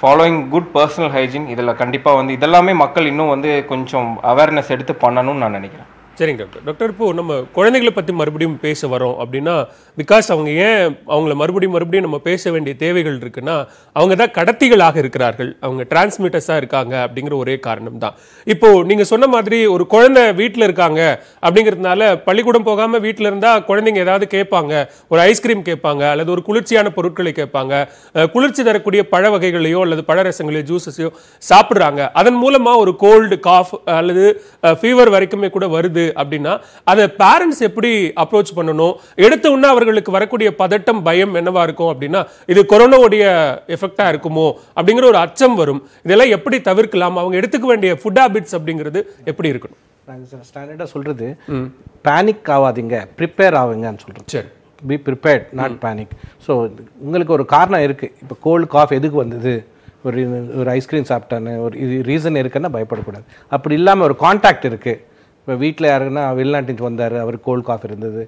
[SPEAKER 5] following good personal hygiene இதில்
[SPEAKER 1] கண்டிப்பாக வந்து இதெல்லாமே மக்கள் இன்னும் வந்து கொஞ்சம் அவேர்னஸ் எடுத்து பண்ணணும்னு நான் நினைக்கிறேன் சரிங்க டாக்டர் டாக்டர் இப்போது நம்ம குழந்தைகளை பற்றி மறுபடியும் பேச வரோம் அப்படின்னா பிகாஸ் அவங்க ஏன் அவங்கள மறுபடியும் மறுபடியும் நம்ம பேச வேண்டிய தேவைகள் இருக்குன்னா அவங்க தான் கடத்திகளாக இருக்கிறார்கள் அவங்க டிரான்ஸ்மிட்டர்ஸாக இருக்காங்க அப்படிங்கிற ஒரே காரணம் தான் இப்போது நீங்கள் சொன்ன மாதிரி ஒரு குழந்தை வீட்டில் இருக்காங்க அப்படிங்கிறதுனால பள்ளிக்கூடம் போகாமல் வீட்டில் இருந்தால் குழந்தைங்க ஏதாவது கேட்பாங்க ஒரு ஐஸ்கிரீம் கேட்பாங்க அல்லது ஒரு குளிர்ச்சியான பொருட்களை கேட்பாங்க குளிர்ச்சி தரக்கூடிய பழ வகைகளையோ அல்லது பழ ரசங்களையோ ஜூஸஸையோ சாப்பிட்றாங்க அதன் மூலமாக ஒரு கோல்டு காஃப் அல்லது ஃபீவர் வரைக்குமே கூட வருது அப்படின்னா அதை பேரண்ட்ஸ் எப்படி அப்ரோச் பண்ணணும் எடுத்த உடனே அவர்களுக்கு வரக்கூடிய பதட்டம் பயம் என்னவா இருக்கும் அப்படின்னா இது கொரோனாவுடைய எஃபெக்டா இருக்குமோ அப்படிங்கிற ஒரு அச்சம் வரும் இதெல்லாம் எப்படி தவிர்க்கலாம் அவங்க எடுத்துக்க வேண்டிய ஃபுட் ஹேபிட்ஸ் அப்படிங்கிறது எப்படி
[SPEAKER 3] இருக்கணும் ஸ்டாண்டர்டாக பேனிக் ஆகாதீங்க ப்ரிப்பேர் ஆகுங்கன்னு சொல்கிறேன் சரி be prepared not panic so உங்களுக்கு ஒரு காரணம் இருக்குது இப்போ கோல்டு காஃப் எதுக்கு வந்தது ஒரு ஒரு ஐஸ்கிரீம் சாப்பிட்டான்னு ஒரு இது ரீசன் இருக்குன்னா பயப்படக்கூடாது அப்படி இல்லாமல் ஒரு கான்டாக்ட் இருக்குது இப்போ வீட்டில் யாருன்னா வெளிநாட்டுக்கு வந்தார் அவர் கோல்ட் காஃப் இருந்தது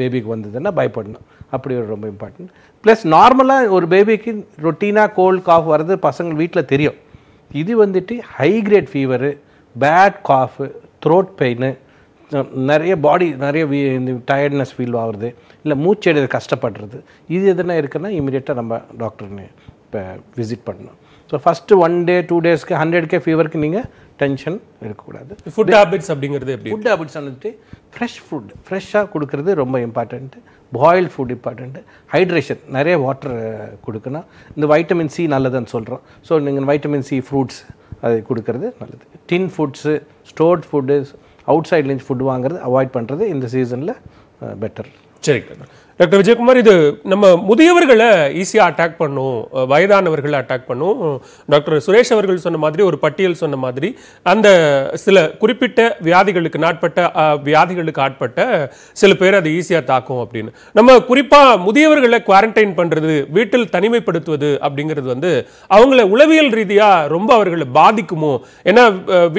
[SPEAKER 3] பேபிக்கு வந்ததுன்னா பயப்படணும் அப்படி ஒரு ரொம்ப இம்பார்ட்டன்ட் ப்ளஸ் நார்மலாக ஒரு பேபிக்கு ரொட்டீனாக கோல்ட் காஃப் வர்றது பசங்கள் வீட்டில் தெரியும் இது வந்துட்டு high grade fever bad cough throat pain நிறைய பாடி நிறைய இந்த டயர்ட்னஸ் ஃபீல் ஆகுறது இல்லை மூச்சு எடுத்து கஷ்டப்படுறது இது எதுனா இருக்குன்னா இமீடியட்டாக நம்ம டாக்டர்னு இப்போ விசிட் பண்ணணும் so first one day two டேஸ்க்கு ஹண்ட்ரட்கே ஃபீவருக்கு நீங்கள் டென்ஷன் இருக்கக்கூடாது ஃபுட் ஹேபிட்ஸ் அப்படிங்கிறது எப்படி ஃபுட் ஹேபிட்ஸ் வந்துட்டு ஃப்ரெஷ் ஃபுட் ஃப்ரெஷ்ஷாக கொடுக்கறது ரொம்ப important boiled food important hydration நிறைய வாட்டர் கொடுக்கணும் இந்த வைட்டமின் சி நல்லதுன்னு சொல்கிறோம் ஸோ நீங்கள் வைட்டமின் சி ஃப்ரூட்ஸ் அது கொடுக்கறது நல்லது டின் ஃபுட்ஸு ஸ்டோர்ட் ஃபுட்டு அவுட் சைட்லேருந்து ஃபுட் வாங்குறது அவாய்ட் பண்ணுறது இந்த சீசனில் பெட்டர் சரி டாக்டர் விஜயகுமார் இது நம்ம முதியவர்களை
[SPEAKER 1] ஈஸியாக அட்டாக் பண்ணும் வயதானவர்களை அட்டாக் பண்ணும் டாக்டர் சுரேஷ் அவர்கள் சொன்ன மாதிரி ஒரு பட்டியல் சொன்ன மாதிரி அந்த சில குறிப்பிட்ட வியாதிகளுக்கு நாட்பட்ட வியாதிகளுக்கு ஆட்பட்ட சில பேர் அதை ஈஸியாக தாக்கும் அப்படின்னு நம்ம குறிப்பாக முதியவர்களை குவாரண்டைன் பண்ணுறது வீட்டில் தனிமைப்படுத்துவது அப்படிங்கிறது வந்து அவங்கள உளவியல் ரீதியாக ரொம்ப அவர்களை பாதிக்குமோ ஏன்னா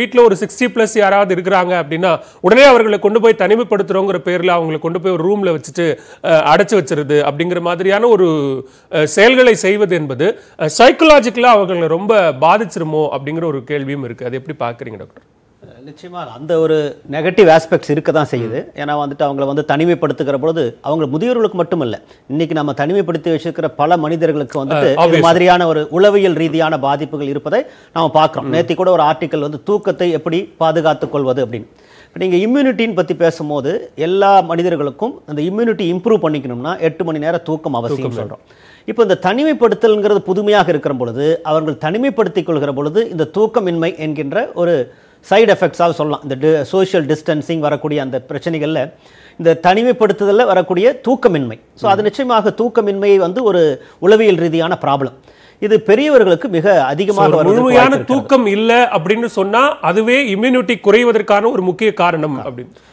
[SPEAKER 1] வீட்டில் ஒரு சிக்ஸ்டி ப்ளஸ் யாராவது இருக்கிறாங்க அப்படின்னா உடனே அவர்களை கொண்டு போய் தனிமைப்படுத்துகிறோங்கிற பேரில் அவங்களை கொண்டு போய் ஒரு ரூமில் வச்சுட்டு அடைச்சி வச்சிருது அப்படிங்கிற மாதிரியான ஒரு செயல்களை செய்வது என்பது சைக்கலாஜிக்கலாக அவர்களை ரொம்ப பாதிச்சிருமோ அப்படிங்கிற ஒரு கேள்வியும் இருக்குது அது எப்படி பார்க்குறீங்க டாக்டர்
[SPEAKER 2] நிச்சயமாக அந்த ஒரு நெகட்டிவ் ஆஸ்பெக்ட்ஸ் இருக்க தான் செய்யுது ஏன்னா வந்துட்டு அவங்கள வந்து தனிமைப்படுத்துகிற பொழுது அவங்க முதியோர்களுக்கு மட்டும் இல்லை இன்னைக்கு நம்ம தனிமைப்படுத்தி வச்சிருக்கிற பல மனிதர்களுக்கு வந்துட்டு இது மாதிரியான ஒரு உளவியல் ரீதியான பாதிப்புகள் இருப்பதை நாம் பார்க்குறோம் நேற்று கூட ஒரு ஆர்டிக்கல் வந்து தூக்கத்தை எப்படி பாதுகாத்துக் கொள்வது அப்படின்னு இப்போ நீங்கள் இம்யூனிட்டின்னு பற்றி பேசும்போது எல்லா மனிதர்களுக்கும் அந்த இம்யூனிட்டி இம்ப்ரூவ் பண்ணிக்கணும்னா எட்டு மணி நேரம் தூக்கம் அவசியம் சொல்கிறோம் இப்போ இந்த தனிமைப்படுத்தல்ங்கிறது புதுமையாக இருக்கிற பொழுது அவர்கள் தனிமைப்படுத்திக் கொள்கிற பொழுது இந்த தூக்கமின்மை என்கின்ற ஒரு சைடு எஃபெக்ட்ஸாக சொல்லலாம் இந்த டி சோஷியல் டிஸ்டன்சிங் வரக்கூடிய அந்த பிரச்சனைகளில் இந்த தனிமைப்படுத்துதலில் வரக்கூடிய தூக்கமின்மை ஸோ அது நிச்சயமாக தூக்கமின்மை வந்து ஒரு உளவியல் ரீதியான ப்ராப்ளம் இது பெரியவர்களுக்கு மிக அதிகமாக முழுமையான தூக்கம்
[SPEAKER 1] இல்லை அப்படின்னு சொன்னா அதுவே இம்யூனிட்டி குறைவதற்கான ஒரு முக்கிய காரணம் அப்படின்னு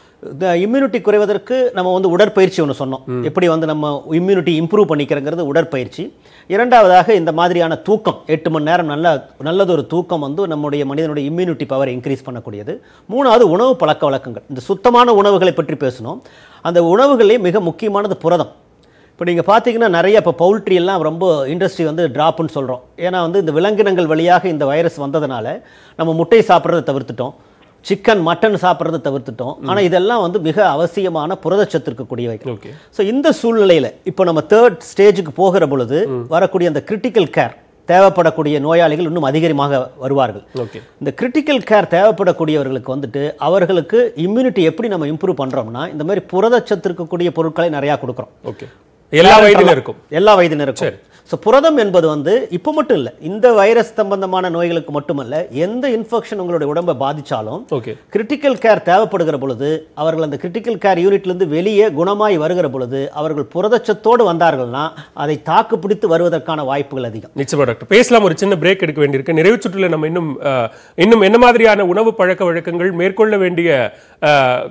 [SPEAKER 2] இம்யூனிட்டி குறைவதற்கு நம்ம வந்து உடற்பயிற்சி ஒன்று சொன்னோம் எப்படி வந்து நம்ம இம்யூனிட்டி இம்ப்ரூவ் பண்ணிக்கிறங்கிறது உடற்பயிற்சி இரண்டாவதாக இந்த மாதிரியான தூக்கம் எட்டு மணி நேரம் நல்ல நல்லதொரு தூக்கம் வந்து நம்முடைய மனிதனுடைய இம்யூனிட்டி பவர் இன்க்ரீஸ் பண்ணக்கூடியது மூணாவது உணவு பழக்க வழக்கங்கள் இந்த சுத்தமான உணவுகளை பற்றி பேசணும் அந்த உணவுகளே மிக முக்கியமானது புரதம் இப்போ நீங்கள் பார்த்தீங்கன்னா நிறைய இப்போ பவுல்ட்ரி எல்லாம் ரொம்ப இண்டஸ்ட்ரி வந்து ட்ராப்புன்னு சொல்கிறோம் ஏன்னா வந்து இந்த விலங்கினங்கள் வழியாக இந்த வைரஸ் வந்ததுனால நம்ம முட்டை சாப்பிட்றத தவிர்த்துட்டோம் சிக்கன் மட்டன் சாப்பிட்றத தவிர்த்துட்டோம் ஆனால் இதெல்லாம் வந்து மிக அவசியமான புரதச்சத்து இருக்கக்கூடியவை ஸோ இந்த சூழ்நிலையில் இப்போ நம்ம தேர்ட் ஸ்டேஜுக்கு போகிற பொழுது வரக்கூடிய அந்த கிரிட்டிக்கல் கேர் தேவைப்படக்கூடிய நோயாளிகள் இன்னும் அதிகமாக வருவார்கள் இந்த கிரிட்டிக்கல் கேர் தேவைப்படக்கூடியவர்களுக்கு வந்துட்டு அவர்களுக்கு இம்யூனிட்டி எப்படி நம்ம இம்ப்ரூவ் பண்ணுறோம்னா இந்த மாதிரி புரதச்சத்து இருக்கக்கூடிய பொருட்களை நிறையா கொடுக்குறோம்
[SPEAKER 1] எல்லா வயதிலும் இருக்கும்
[SPEAKER 2] எல்லா வயதிலும் சரி ஸோ புரதம் என்பது வந்து இப்போ மட்டும் இல்லை இந்த வைரஸ் சம்பந்தமான நோய்களுக்கு மட்டுமல்ல எந்த இன்ஃபெக்ஷன் உங்களுடைய உடம்பை பாதித்தாலும் ஓகே கிரிட்டிக்கல் கேர் தேவைப்படுகிற பொழுது அவர்கள் அந்த கிரிட்டிக்கல் கேர் யூனிட்லேருந்து வெளியே குணமாய் வருகிற பொழுது அவர்கள் புரதச்சத்தோடு வந்தார்கள்னா அதை தாக்கு பிடித்து வருவதற்கான வாய்ப்புகள் அதிகம்
[SPEAKER 1] நிச்சயமாக டாக்டர் பேசலாம் ஒரு சின்ன பிரேக் எடுக்க வேண்டியிருக்கு நிறைவு சுற்றில் நம்ம இன்னும் இன்னும் என்ன மாதிரியான உணவு பழக்க வழக்கங்கள் மேற்கொள்ள வேண்டிய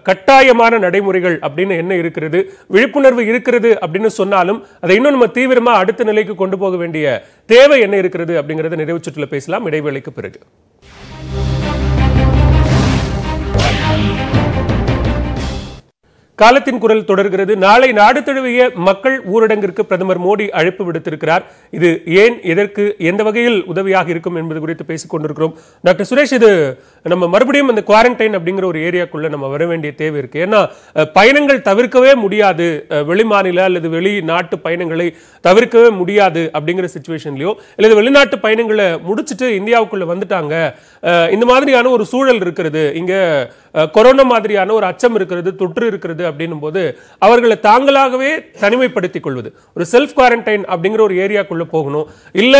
[SPEAKER 1] கட்டாயமான நடைமுறைகள் அப்படின்னு என்ன இருக்கிறது விழிப்புணர்வு இருக்கிறது அப்படின்னு சொன்னாலும் அதை இன்னும் நம்ம தீவிரமாக அடுத்த நிலைக்கு கொண்டு போக வேண்டிய தேவை என்ன இருக்கிறது அப்படிங்கிறது நிறைவு சுற்றுல பேசலாம் இடைவேளைக்கு பிறகு காலத்தின் குரல் தொடர்கிறது நாளை நாடு தழுவிய மக்கள் ஊரடங்கிற்கு பிரதமர் மோடி அழைப்பு விடுத்திருக்கிறார் இது ஏன் எதற்கு எந்த வகையில் உதவியாக இருக்கும் என்பது குறித்து பேசிக் கொண்டிருக்கிறோம் டாக்டர் சுரேஷ் இது நம்ம மறுபடியும் அந்த குவாரண்டைன் அப்படிங்கிற ஒரு ஏரியாக்குள்ள நம்ம வர வேண்டிய தேவை இருக்கு ஏன்னா பயணங்கள் தவிர்க்கவே முடியாது வெளி அல்லது வெளிநாட்டு பயணங்களை தவிர்க்கவே முடியாது அப்படிங்கிற சுச்சுவேஷன்லயோ அல்லது வெளிநாட்டு பயணங்களை முடிச்சுட்டு இந்தியாவுக்குள்ள வந்துட்டாங்க இந்த மாதிரியான ஒரு சூழல் இருக்கிறது இங்க கொரோனா மாதிரியான ஒரு அச்சம் இருக்கிறது தொற்று இருக்கிறது அப்படின்னும் போது அவர்களை தாங்களாகவே தனிமைப்படுத்திக் கொள்வது ஒரு செல்ஃப் குவாரண்டைன் அப்படிங்கிற ஒரு ஏரியாக்குள்ள போகணும் இல்ல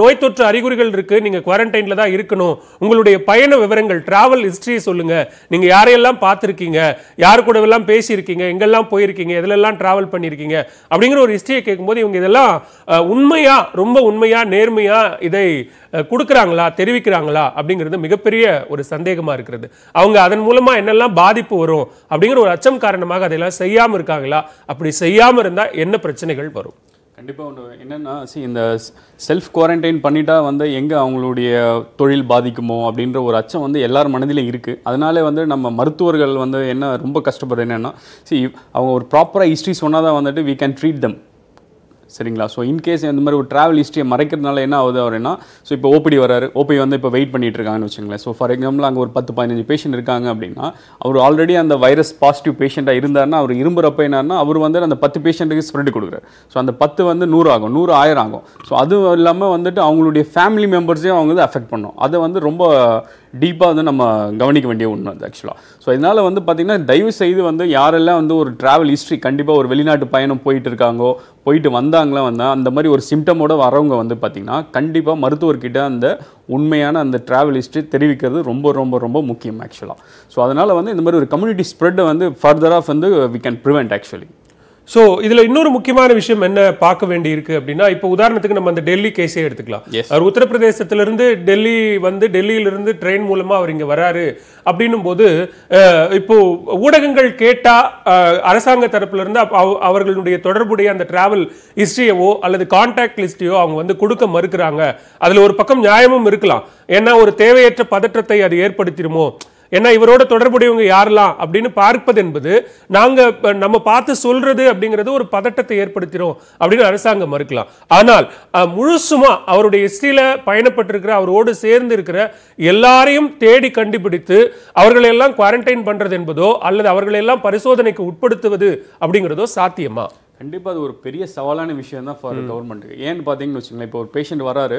[SPEAKER 1] நோய் தொற்று அறிகுறிகள் இருக்கு நீங்க குவாரண்டைன்ல தான் இருக்கணும் உங்களுடைய பயண விவரங்கள் டிராவல் ஹிஸ்டரி சொல்லுங்க நீங்க யாரையெல்லாம் பார்த்துருக்கீங்க யார் எல்லாம் பேசியிருக்கீங்க எங்கெல்லாம் போயிருக்கீங்க எதுலெல்லாம் டிராவல் பண்ணியிருக்கீங்க அப்படிங்கிற ஒரு ஹிஸ்ட்ரியை கேட்கும்போது இவங்க இதெல்லாம் உண்மையா ரொம்ப உண்மையா நேர்மையா இதை கொடுக்குறாங்களா தெரிவிக்கிறாங்களா அப்படிங்கிறது மிகப்பெரிய ஒரு சந்தேகமா இருக்கிறது அவங்க அதன் மூலமா என்னெல்லாம் பாதிப்பு வரும் அப்படிங்கிற ஒரு அச்சம் காரணமாக காரணமாக அதையெல்லாம் செய்யாமல் இருக்காங்களா அப்படி செய்யாமல் இருந்தால் என்ன பிரச்சனைகள் வரும்
[SPEAKER 4] கண்டிப்பாக ஒன்று என்னென்னா சி இந்த செல்ஃப் குவாரண்டைன் பண்ணிட்டா வந்து எங்கே அவங்களுடைய தொழில் பாதிக்குமோ அப்படின்ற ஒரு அச்சம் வந்து எல்லார் மனதிலும் இருக்குது அதனாலே வந்து நம்ம மருத்துவர்கள் வந்து என்ன ரொம்ப கஷ்டப்படுறது என்னென்னா சி அவங்க ஒரு ப்ராப்பராக ஹிஸ்ட்ரி சொன்னால் தான் வந்துட்டு வி கேன் ட்ரீட் தம் சரிங்களா ஸோ இன்கேஸ் இந்த மாதிரி ஒரு ட்ராவல் ஹிஸ்ட்ரியை மறைக்கிறதுனால என்ன ஆகுது அப்படின்னா ஸோ இப்போ ஓபிடி வராரு ஓபி வந்து இப்போ வெயிட் பண்ணிட்டு இருக்காங்கன்னு வச்சுங்களேன் ஸோ ஃபார் எக்ஸாம்பிள் அங்கே ஒரு பத்து பதினஞ்சு பேஷண்ட் இருக்காங்க அப்படின்னா அவர் ஆல்ரெடி அந்த வைரஸ் பாசிட்டிவ் பேஷண்ட்டாக இருந்தார்னா அவர் இரும்புறப்ப என்னன்னா அவர் வந்து அந்த பத்து பேஷண்ட்டுக்கு ஸ்ப்ரெட் கொடுக்குறாரு ஸோ அந்த பத்து வந்து நூறு ஆகும் நூறு ஆயிரம் ஆகும் ஸோ அதுவும் இல்லாமல் வந்துட்டு அவங்களுடைய ஃபேமிலி மெம்பர்ஸையும் அவங்க வந்து அஃபெக்ட் பண்ணும் அதை வந்து ரொம்ப டீப்பாக வந்து நம்ம கவனிக்க வேண்டிய ஒன்று அது ஆக்சுவலாக ஸோ இதனால் வந்து பார்த்திங்கன்னா தயவு செய்து வந்து யாரெல்லாம் வந்து ஒரு ட்ராவல் ஹிஸ்ட்ரி கண்டிப்பாக ஒரு வெளிநாட்டு பயணம் போயிட்டு இருக்காங்கோ போயிட்டு வந்தாங்களாம் வந்தால் அந்த மாதிரி ஒரு சிம்டமோட வரவங்க வந்து பார்த்திங்கன்னா கண்டிப்பாக மருத்துவர்கிட்ட அந்த உண்மையான அந்த ட்ராவல் ஹிஸ்ட்ரி தெரிவிக்கிறது ரொம்ப ரொம்ப ரொம்ப முக்கியம் ஆக்சுவலாக ஸோ அதனால் வந்து இந்த மாதிரி ஒரு கம்யூனிட்டி ஸ்ப்ரெட்டை வந்து ஃபர்தராக வந்து we can prevent actually so இதில் இன்னொரு முக்கியமான விஷயம் என்ன பார்க்க வேண்டி இருக்கு அப்படின்னா
[SPEAKER 1] இப்போ உதாரணத்துக்கு நம்ம அந்த டெல்லி கேஸே எடுத்துக்கலாம் அவர் உத்தரப்பிரதேசத்திலிருந்து டெல்லி வந்து டெல்லியிலிருந்து ட்ரெயின் மூலமாக அவர் இங்கே வராரு அப்படின்னும் போது இப்போ ஊடகங்கள் கேட்டால் அரசாங்க தரப்பிலிருந்து அவர்களுடைய தொடர்புடைய அந்த டிராவல் ஹிஸ்ட்ரியவோ அல்லது கான்டாக்ட் லிஸ்டையோ அவங்க வந்து கொடுக்க மறுக்கிறாங்க அதில் ஒரு பக்கம் நியாயமும் இருக்கலாம் ஏன்னா ஒரு தேவையற்ற பதற்றத்தை அது ஏற்படுத்திடுமோ ஏன்னா இவரோட தொடர்புடையவங்க யாரெல்லாம் அப்படின்னு பார்ப்பது என்பது நாங்கள் நம்ம பார்த்து சொல்றது அப்படிங்கிறது ஒரு பதட்டத்தை ஏற்படுத்திடும் அப்படின்னு அரசாங்கம் மறுக்கலாம் ஆனால் முழுசுமா அவருடைய ஹிஸ்டரியில் பயணப்பட்டிருக்கிற அவரோடு சேர்ந்து இருக்கிற எல்லாரையும் தேடி கண்டுபிடித்து அவர்களை எல்லாம் குவாரண்டைன் பண்ணுறது என்பதோ அல்லது அவர்களை எல்லாம் பரிசோதனைக்கு உட்படுத்துவது அப்படிங்கிறதோ சாத்தியமா
[SPEAKER 4] கண்டிப்பாக அது ஒரு பெரிய சவாலான விஷயம் தான் ஃபார் கவர்மெண்ட்டுக்கு ஏன்னு பார்த்தீங்கன்னு வச்சுங்களேன் இப்போ ஒரு பேஷண்ட் வராரு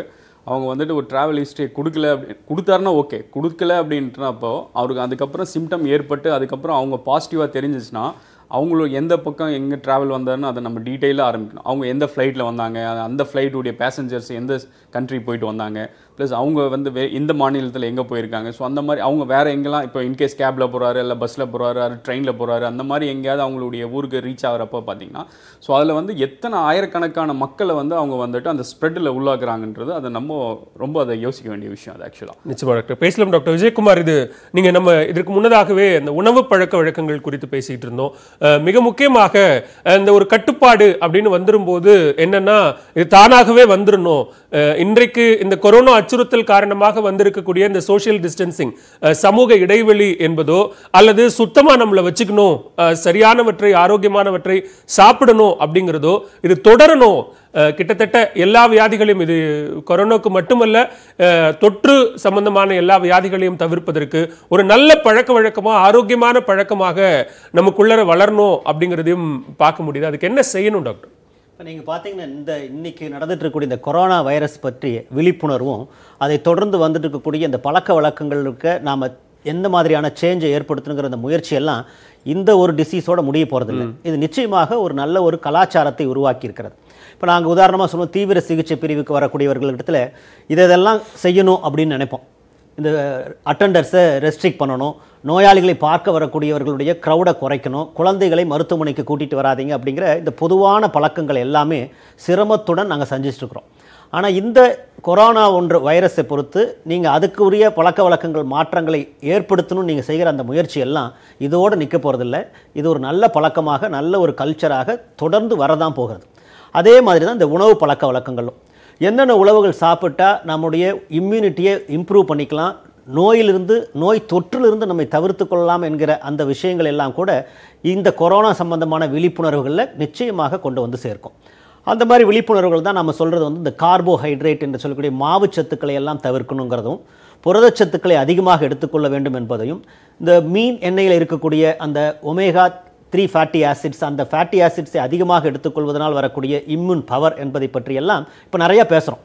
[SPEAKER 4] அவங்க வந்துட்டு ஒரு ட்ராவல் ஹிஸ்ட்ரி கொடுக்கல அப்படி கொடுத்தாருன்னா ஓகே கொடுக்கல அப்படின்றப்போ அவருக்கு அதுக்கப்புறம் சிம்டம் ஏற்பட்டு அதுக்கப்புறம் அவங்க பாசிட்டிவாக தெரிஞ்சிச்சுன்னா அவங்களும் எந்த பக்கம் எங்கே ட்ராவல் வந்தாருன்னு அதை நம்ம டீட்டெயிலாக ஆரம்பிக்கணும் அவங்க எந்த ஃப்ளைட்டில் வந்தாங்க அந்த ஃப்ளைட்டுடைய பேசஞ்சர்ஸ் எந்த கண்ட்ரி போயிட்டு வந்தாங்க ப்ளஸ் அவங்க வந்து வே இந்த மாநிலத்தில் எங்கே போயிருக்காங்க ஸோ அந்த மாதிரி அவங்க வேறு எங்கெல்லாம் இப்போ இன்கேஸ் கேபில் போகிறாரு இல்லை பஸ்ஸில் போகிறாரு ட்ரெயினில் போகிறாரு அந்த மாதிரி எங்கேயாவது அவங்களுடைய ஊருக்கு ரீச் ஆகிறப்ப பார்த்திங்கன்னா ஸோ அதில் வந்து எத்தனை ஆயிரக்கணக்கான மக்களை வந்து அவங்க வந்துட்டு அந்த ஸ்ப்ரெட்டில் உள்ளாக்குறாங்கன்றது அதை நம்ம ரொம்ப அதை யோசிக்க வேண்டிய விஷயம் அது ஆக்சுவலாக
[SPEAKER 1] நிச்சயமாக டாக்டர் பேசலாம் டாக்டர் விஜயகுமார் இது நீங்கள் நம்ம இதற்கு முன்னதாகவே இந்த உணவு பழக்க வழக்கங்கள் குறித்து பேசிகிட்டு இருந்தோம் மிக முக்கியமாக இந்த ஒரு கட்டுப்பாடு அப்படின்னு வந்துடும்போது என்னென்னா இது தானாகவே வந்துடணும் இன்றைக்கு இந்த கொரோனா அச்சுறுத்தல் காரணமாக வந்திருக்கக்கூடிய இந்த சோஷியல் டிஸ்டன்சிங் சமூக இடைவெளி என்பதோ அல்லது சுத்தமாக நம்மளை வச்சுக்கணும் சரியானவற்றை ஆரோக்கியமானவற்றை சாப்பிடணும் அப்படிங்கிறதோ இது தொடரணும் கிட்டத்தட்ட எல்லா வியாதிகளையும் இது கொரோனாவுக்கு மட்டுமல்ல தொற்று சம்பந்தமான எல்லா வியாதிகளையும் தவிர்ப்பதற்கு ஒரு நல்ல பழக்க வழக்கமாக ஆரோக்கியமான பழக்கமாக நமக்குள்ளே வளரணும் அப்படிங்கிறதையும் பார்க்க முடியுது அதுக்கு என்ன செய்யணும் டாக்டர்
[SPEAKER 2] இப்போ நீங்கள் பார்த்தீங்கன்னா இந்த இன்றைக்கி நடந்துட்டு இருக்கக்கூடிய இந்த கொரோனா வைரஸ் பற்றிய விழிப்புணர்வும் அதை தொடர்ந்து வந்துட்டு இருக்கக்கூடிய இந்த பழக்க வழக்கங்களுக்கு நாம் எந்த மாதிரியான சேஞ்சை ஏற்படுத்தணுங்கிற அந்த முயற்சியெல்லாம் இந்த ஒரு டிசீஸோட முடிய போகிறதில்லை இது நிச்சயமாக ஒரு நல்ல ஒரு கலாச்சாரத்தை உருவாக்கி இருக்கிறது இப்போ நாங்கள் உதாரணமாக சொல்லுவோம் தீவிர சிகிச்சை பிரிவுக்கு வரக்கூடியவர்களிடத்தில் இதெல்லாம் செய்யணும் அப்படின்னு நினைப்போம் இந்த அட்டண்டர்ஸை ரெஸ்ட்ரிக்ட் பண்ணணும் நோயாளிகளை பார்க்க வரக்கூடியவர்களுடைய க்ரௌடை குறைக்கணும் குழந்தைகளை மருத்துவமனைக்கு கூட்டிகிட்டு வராதிங்க அப்படிங்கிற இந்த பொதுவான பழக்கங்கள் எல்லாமே சிரமத்துடன் நாங்கள் செஞ்சிட்ருக்குறோம் ஆனால் இந்த கொரோனா ஒன்று வைரஸை பொறுத்து நீங்கள் அதுக்கு உரிய பழக்க வழக்கங்கள் மாற்றங்களை ஏற்படுத்தணும் நீங்கள் செய்கிற அந்த முயற்சி எல்லாம் இதோடு நிற்க போகிறதில்ல இது ஒரு நல்ல பழக்கமாக நல்ல ஒரு கல்ச்சராக தொடர்ந்து வரதான் போகிறது அதே மாதிரி தான் இந்த உணவு பழக்க வழக்கங்களும் என்னென்ன உழவுகள் சாப்பிட்டா நம்முடைய இம்யூனிட்டியை இம்ப்ரூவ் பண்ணிக்கலாம் நோயிலிருந்து நோய் தொற்றிலிருந்து நம்மை தவிர்த்து கொள்ளலாம் என்கிற அந்த விஷயங்கள் எல்லாம் கூட இந்த கொரோனா சம்பந்தமான விழிப்புணர்வுகளில் நிச்சயமாக கொண்டு வந்து சேர்க்கும் அந்த மாதிரி விழிப்புணர்வுகள் தான் நம்ம சொல்கிறது வந்து இந்த கார்போஹைட்ரேட் என்று சொல்லக்கூடிய மாவு சத்துக்களை எல்லாம் தவிர்க்கணுங்கிறதும் புரதச்சத்துக்களை அதிகமாக எடுத்துக்கொள்ள வேண்டும் என்பதையும் இந்த மீன் எண்ணெயில் இருக்கக்கூடிய அந்த ஒமேகா த்ரீ ஃபேட்டி ஆசிட்ஸ் அந்த ஃபேட்டி ஆசிட்ஸை அதிகமாக எடுத்துக்கொள்வதனால் வரக்கூடிய இம்யூன் பவர் என்பதை பற்றியெல்லாம் இப்போ நிறையா பேசுகிறோம்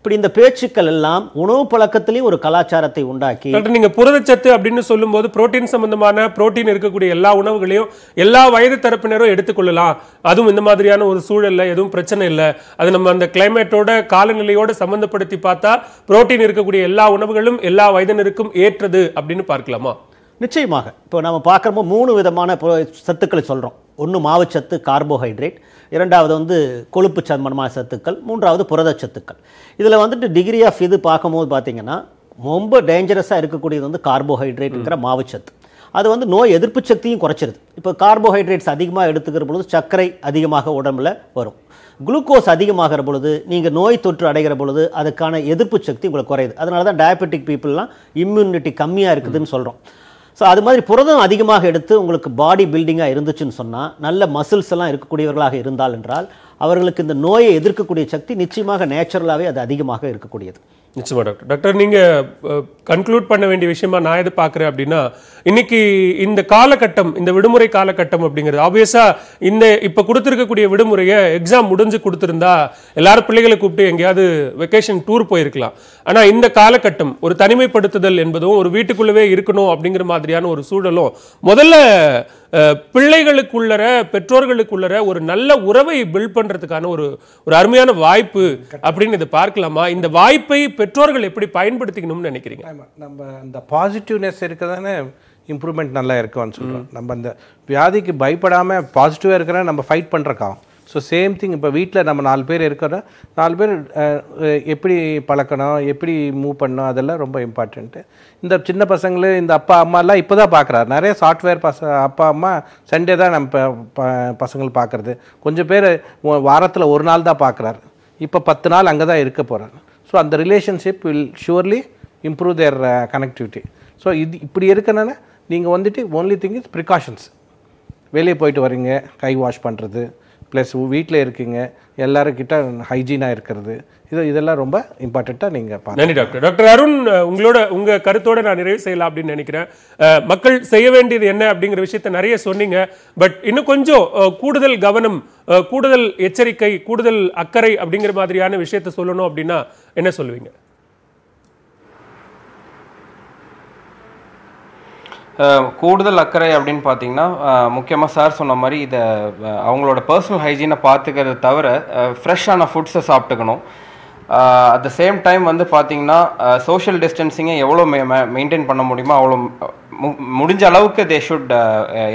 [SPEAKER 2] இப்படி இந்த பேச்சுக்கள் எல்லாம் உணவு பழக்கத்திலையும் ஒரு கலாச்சாரத்தை உண்டாக்கி
[SPEAKER 1] நீங்க புரதச்சத்து அப்படின்னு சொல்லும்போது புரோட்டீன் சம்பந்தமான புரோட்டீன் இருக்கக்கூடிய எல்லா உணவுகளையும் எல்லா வயது தரப்பினரும் எடுத்துக்கொள்ளலாம் அதுவும் இந்த மாதிரியான ஒரு சூழல்ல எதுவும் பிரச்சனை இல்லை அது நம்ம அந்த கிளைமேட்டோட காலநிலையோட சம்பந்தப்படுத்தி பார்த்தா புரோட்டீன் இருக்கக்கூடிய எல்லா உணவுகளும் எல்லா வயதினருக்கும் ஏற்றது அப்படின்னு பார்க்கலாமா
[SPEAKER 2] நிச்சயமாக இப்போ நம்ம பார்க்குறப்போ மூணு விதமான சத்துக்களை சொல்கிறோம் ஒன்று மாவுச்சத்து கார்போஹைட்ரேட் இரண்டாவது வந்து கொழுப்பு சம்மந்தமான சத்துக்கள் மூன்றாவது புரத சத்துக்கள் இதில் வந்துட்டு டிகிரி ஆஃப் இது பார்க்கும்போது பார்த்திங்கன்னா ரொம்ப டேஞ்சரஸாக இருக்கக்கூடியது வந்து கார்போஹைட்ரேட்ங்கிற மாவுச்சத்து அது வந்து நோய் எதிர்ப்பு சக்தியும் குறைச்சிருது இப்போ கார்போஹைட்ரேட்ஸ் அதிகமாக எடுத்துக்கிற பொழுது சர்க்கரை அதிகமாக உடம்புல வரும் குளுக்கோஸ் அதிகமாகிற பொழுது நீங்கள் நோய் தொற்று அடைகிற பொழுது அதுக்கான எதிர்ப்பு சக்தி உங்களுக்கு குறையுது அதனால தான் டயபெட்டிக் பீப்புளெலாம் இம்யூனிட்டி கம்மியாக இருக்குதுன்னு சொல்கிறோம் ஸோ அது மாதிரி புரதம் அதிகமாக எடுத்து உங்களுக்கு பாடி பில்டிங்காக இருந்துச்சுன்னு சொன்னால் நல்ல மசில்ஸ் எல்லாம் இருக்கக்கூடியவர்களாக இருந்தால் என்றால் அவர்களுக்கு இந்த நோயை எதிர்க்கக்கூடிய சக்தி நிச்சயமாக நேச்சுரலாகவே அது அதிகமாக இருக்கக்கூடியது நிச்சயமா டாக்டர் டாக்டர் நீங்கள் கன்க்ளூட்
[SPEAKER 1] பண்ண வேண்டிய விஷயமா நான் எது பார்க்குறேன் அப்படின்னா இன்னைக்கு இந்த காலகட்டம் இந்த விடுமுறை காலகட்டம் அப்படிங்கிறது ஆப்வியஸாக இந்த இப்போ கொடுத்துருக்கக்கூடிய விடுமுறையை எக்ஸாம் முடிஞ்சு கொடுத்துருந்தா எல்லாரும் பிள்ளைகளை கூப்பிட்டு எங்கேயாவது வெக்கேஷன் டூர் போயிருக்கலாம் ஆனால் இந்த காலகட்டம் ஒரு தனிமைப்படுத்துதல் என்பதும் ஒரு வீட்டுக்குள்ளவே இருக்கணும் அப்படிங்கிற மாதிரியான ஒரு சூழலும் முதல்ல பிள்ளைகளுக்குள்ளர பெற்றோர்களுக்குள்ள ஒரு நல்ல உறவை பில்ட் பண்ணுறதுக்கான ஒரு ஒரு அருமையான வாய்ப்பு
[SPEAKER 3] அப்படின்னு இதை பார்க்கலாமா
[SPEAKER 1] இந்த வாய்ப்பை பெற்றோர்கள் எப்படி பயன்படுத்திக்கணும்னு நினைக்கிறீங்க ஆமாம் நம்ம
[SPEAKER 3] அந்த பாசிட்டிவ்னஸ் இருக்க தானே இம்ப்ரூவ்மெண்ட் நல்லா இருக்கான்னு சொல்கிறோம் நம்ம அந்த வியாதிக்கு பயப்படாமல் பாசிட்டிவாக இருக்கிற நம்ம ஃபைட் பண்ணுறக்கா ஸோ சேம் திங் இப்போ வீட்டில் நம்ம நாலு பேர் இருக்கிறோம் நாலு பேர் எப்படி பழக்கணும் எப்படி மூவ் பண்ணணும் அதெல்லாம் ரொம்ப இம்பார்ட்டண்ட்டு இந்த சின்ன பசங்களே இந்த அப்பா அம்மாலாம் இப்போ தான் பார்க்குறாரு நிறைய சாஃப்ட்வேர் பச அப்பா அம்மா சண்டே தான் நம்ம பசங்கள் பார்க்குறது கொஞ்சம் பேர் வாரத்தில் ஒரு நாள் தான் பார்க்குறாரு இப்போ பத்து நாள் அங்கே தான் இருக்க போகிறாங்க ஸோ அந்த relationship will surely improve their connectivity so இது இப்படி இருக்கனால நீங்கள் வந்துட்டு ஒன்லி திங் இஸ் ப்ரிகாஷன்ஸ் வெளியே போயிட்டு வரீங்க கை வாஷ் பண்ணுறது ப்ளஸ் வீட்டில் இருக்கீங்க எல்லாருக்கிட்ட ஹைஜீனாக இருக்கிறது இது இதெல்லாம் ரொம்ப இம்பார்ட்டண்ட்டாக நீங்கள் நன்றி டாக்டர் டாக்டர் அருண் உங்களோட உங்கள் கருத்தோடு
[SPEAKER 1] நான் நிறைவு செய்யலாம் அப்படின்னு நினைக்கிறேன் மக்கள் செய்ய வேண்டியது என்ன அப்படிங்கிற விஷயத்த நிறைய சொன்னீங்க பட் இன்னும் கொஞ்சம் கூடுதல் கவனம் கூடுதல் எச்சரிக்கை கூடுதல் அக்கறை அப்படிங்கிற மாதிரியான விஷயத்த சொல்லணும் அப்படின்னா என்ன சொல்லுவீங்க
[SPEAKER 5] கூடுதல் அக்கறை அப்படின்னு பார்த்தீங்கன்னா முக்கியமாக சார் சொன்ன மாதிரி இதை அவங்களோட பர்சனல் ஹைஜீனை பார்த்துக்கிறத தவிர ஃப்ரெஷ்ஷான ஃபுட்ஸை சாப்பிட்டுக்கணும் அட் த சேம் டைம் வந்து பார்த்தீங்கன்னா சோஷியல் டிஸ்டன்சிங்கை எவ்வளோ மெ மெயின்டைன் பண்ண முடியுமோ அவ்வளோ முடிஞ்ச அளவுக்கு தே ஷுட்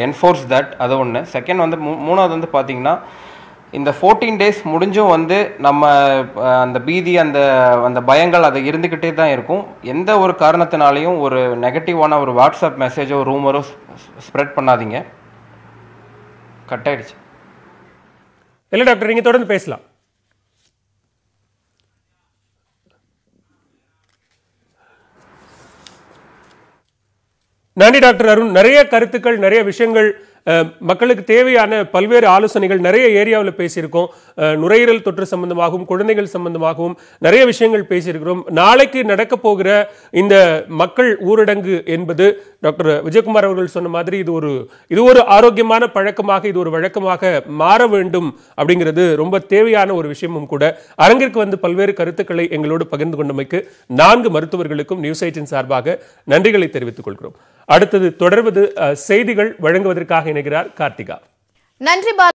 [SPEAKER 5] என்ஃபோர்ஸ் தட் அது ஒன்று செகண்ட் வந்து மூ மூணாவது வந்து பார்த்தீங்கன்னா இந்த ஃபோர்டீன் டேஸ் முடிஞ்சும் வந்து நம்ம அந்த பீதி அந்த அந்த பயங்கள் அதை இருந்துக்கிட்டே தான் இருக்கும் எந்த ஒரு காரணத்தினாலையும் ஒரு நெகட்டிவான ஒரு வாட்ஸ்அப் மெசேஜோ ரூமரோ ஸ்ப்ரெட் பண்ணாதீங்க
[SPEAKER 1] கட் ஆயிடுச்சு இல்லை டாக்டர் நீங்கள் தொடர்ந்து பேசலாம் நன்றி டாக்டர் அருண் நிறைய கருத்துக்கள் நிறைய விஷயங்கள் மக்களுக்கு தேவையான பல்வேறு ஆலோசனைகள் நிறைய ஏரியாவில் பேசியிருக்கோம் நுரையீரல் தொற்று சம்பந்தமாகவும் குழந்தைகள் சம்பந்தமாகவும் நிறைய விஷயங்கள் பேசியிருக்கிறோம் நாளைக்கு நடக்க போகிற இந்த மக்கள் ஊரடங்கு என்பது டாக்டர் விஜயகுமார் அவர்கள் சொன்ன மாதிரி இது ஒரு இது ஒரு ஆரோக்கியமான பழக்கமாக இது ஒரு வழக்கமாக மாற வேண்டும் அப்படிங்கிறது ரொம்ப தேவையான ஒரு விஷயமும் கூட அரங்கிற்கு வந்து பல்வேறு கருத்துக்களை எங்களோடு பகிர்ந்து கொண்டமைக்கு நான்கு மருத்துவர்களுக்கும் நியூஸ் எயிட்டின் சார்பாக நன்றிகளை தெரிவித்துக் கொள்கிறோம் அடுத்தது தொடர்வது செய்திகள் வழங்குவதற்காக இணைகிறார் கார்த்திகா
[SPEAKER 4] நன்றி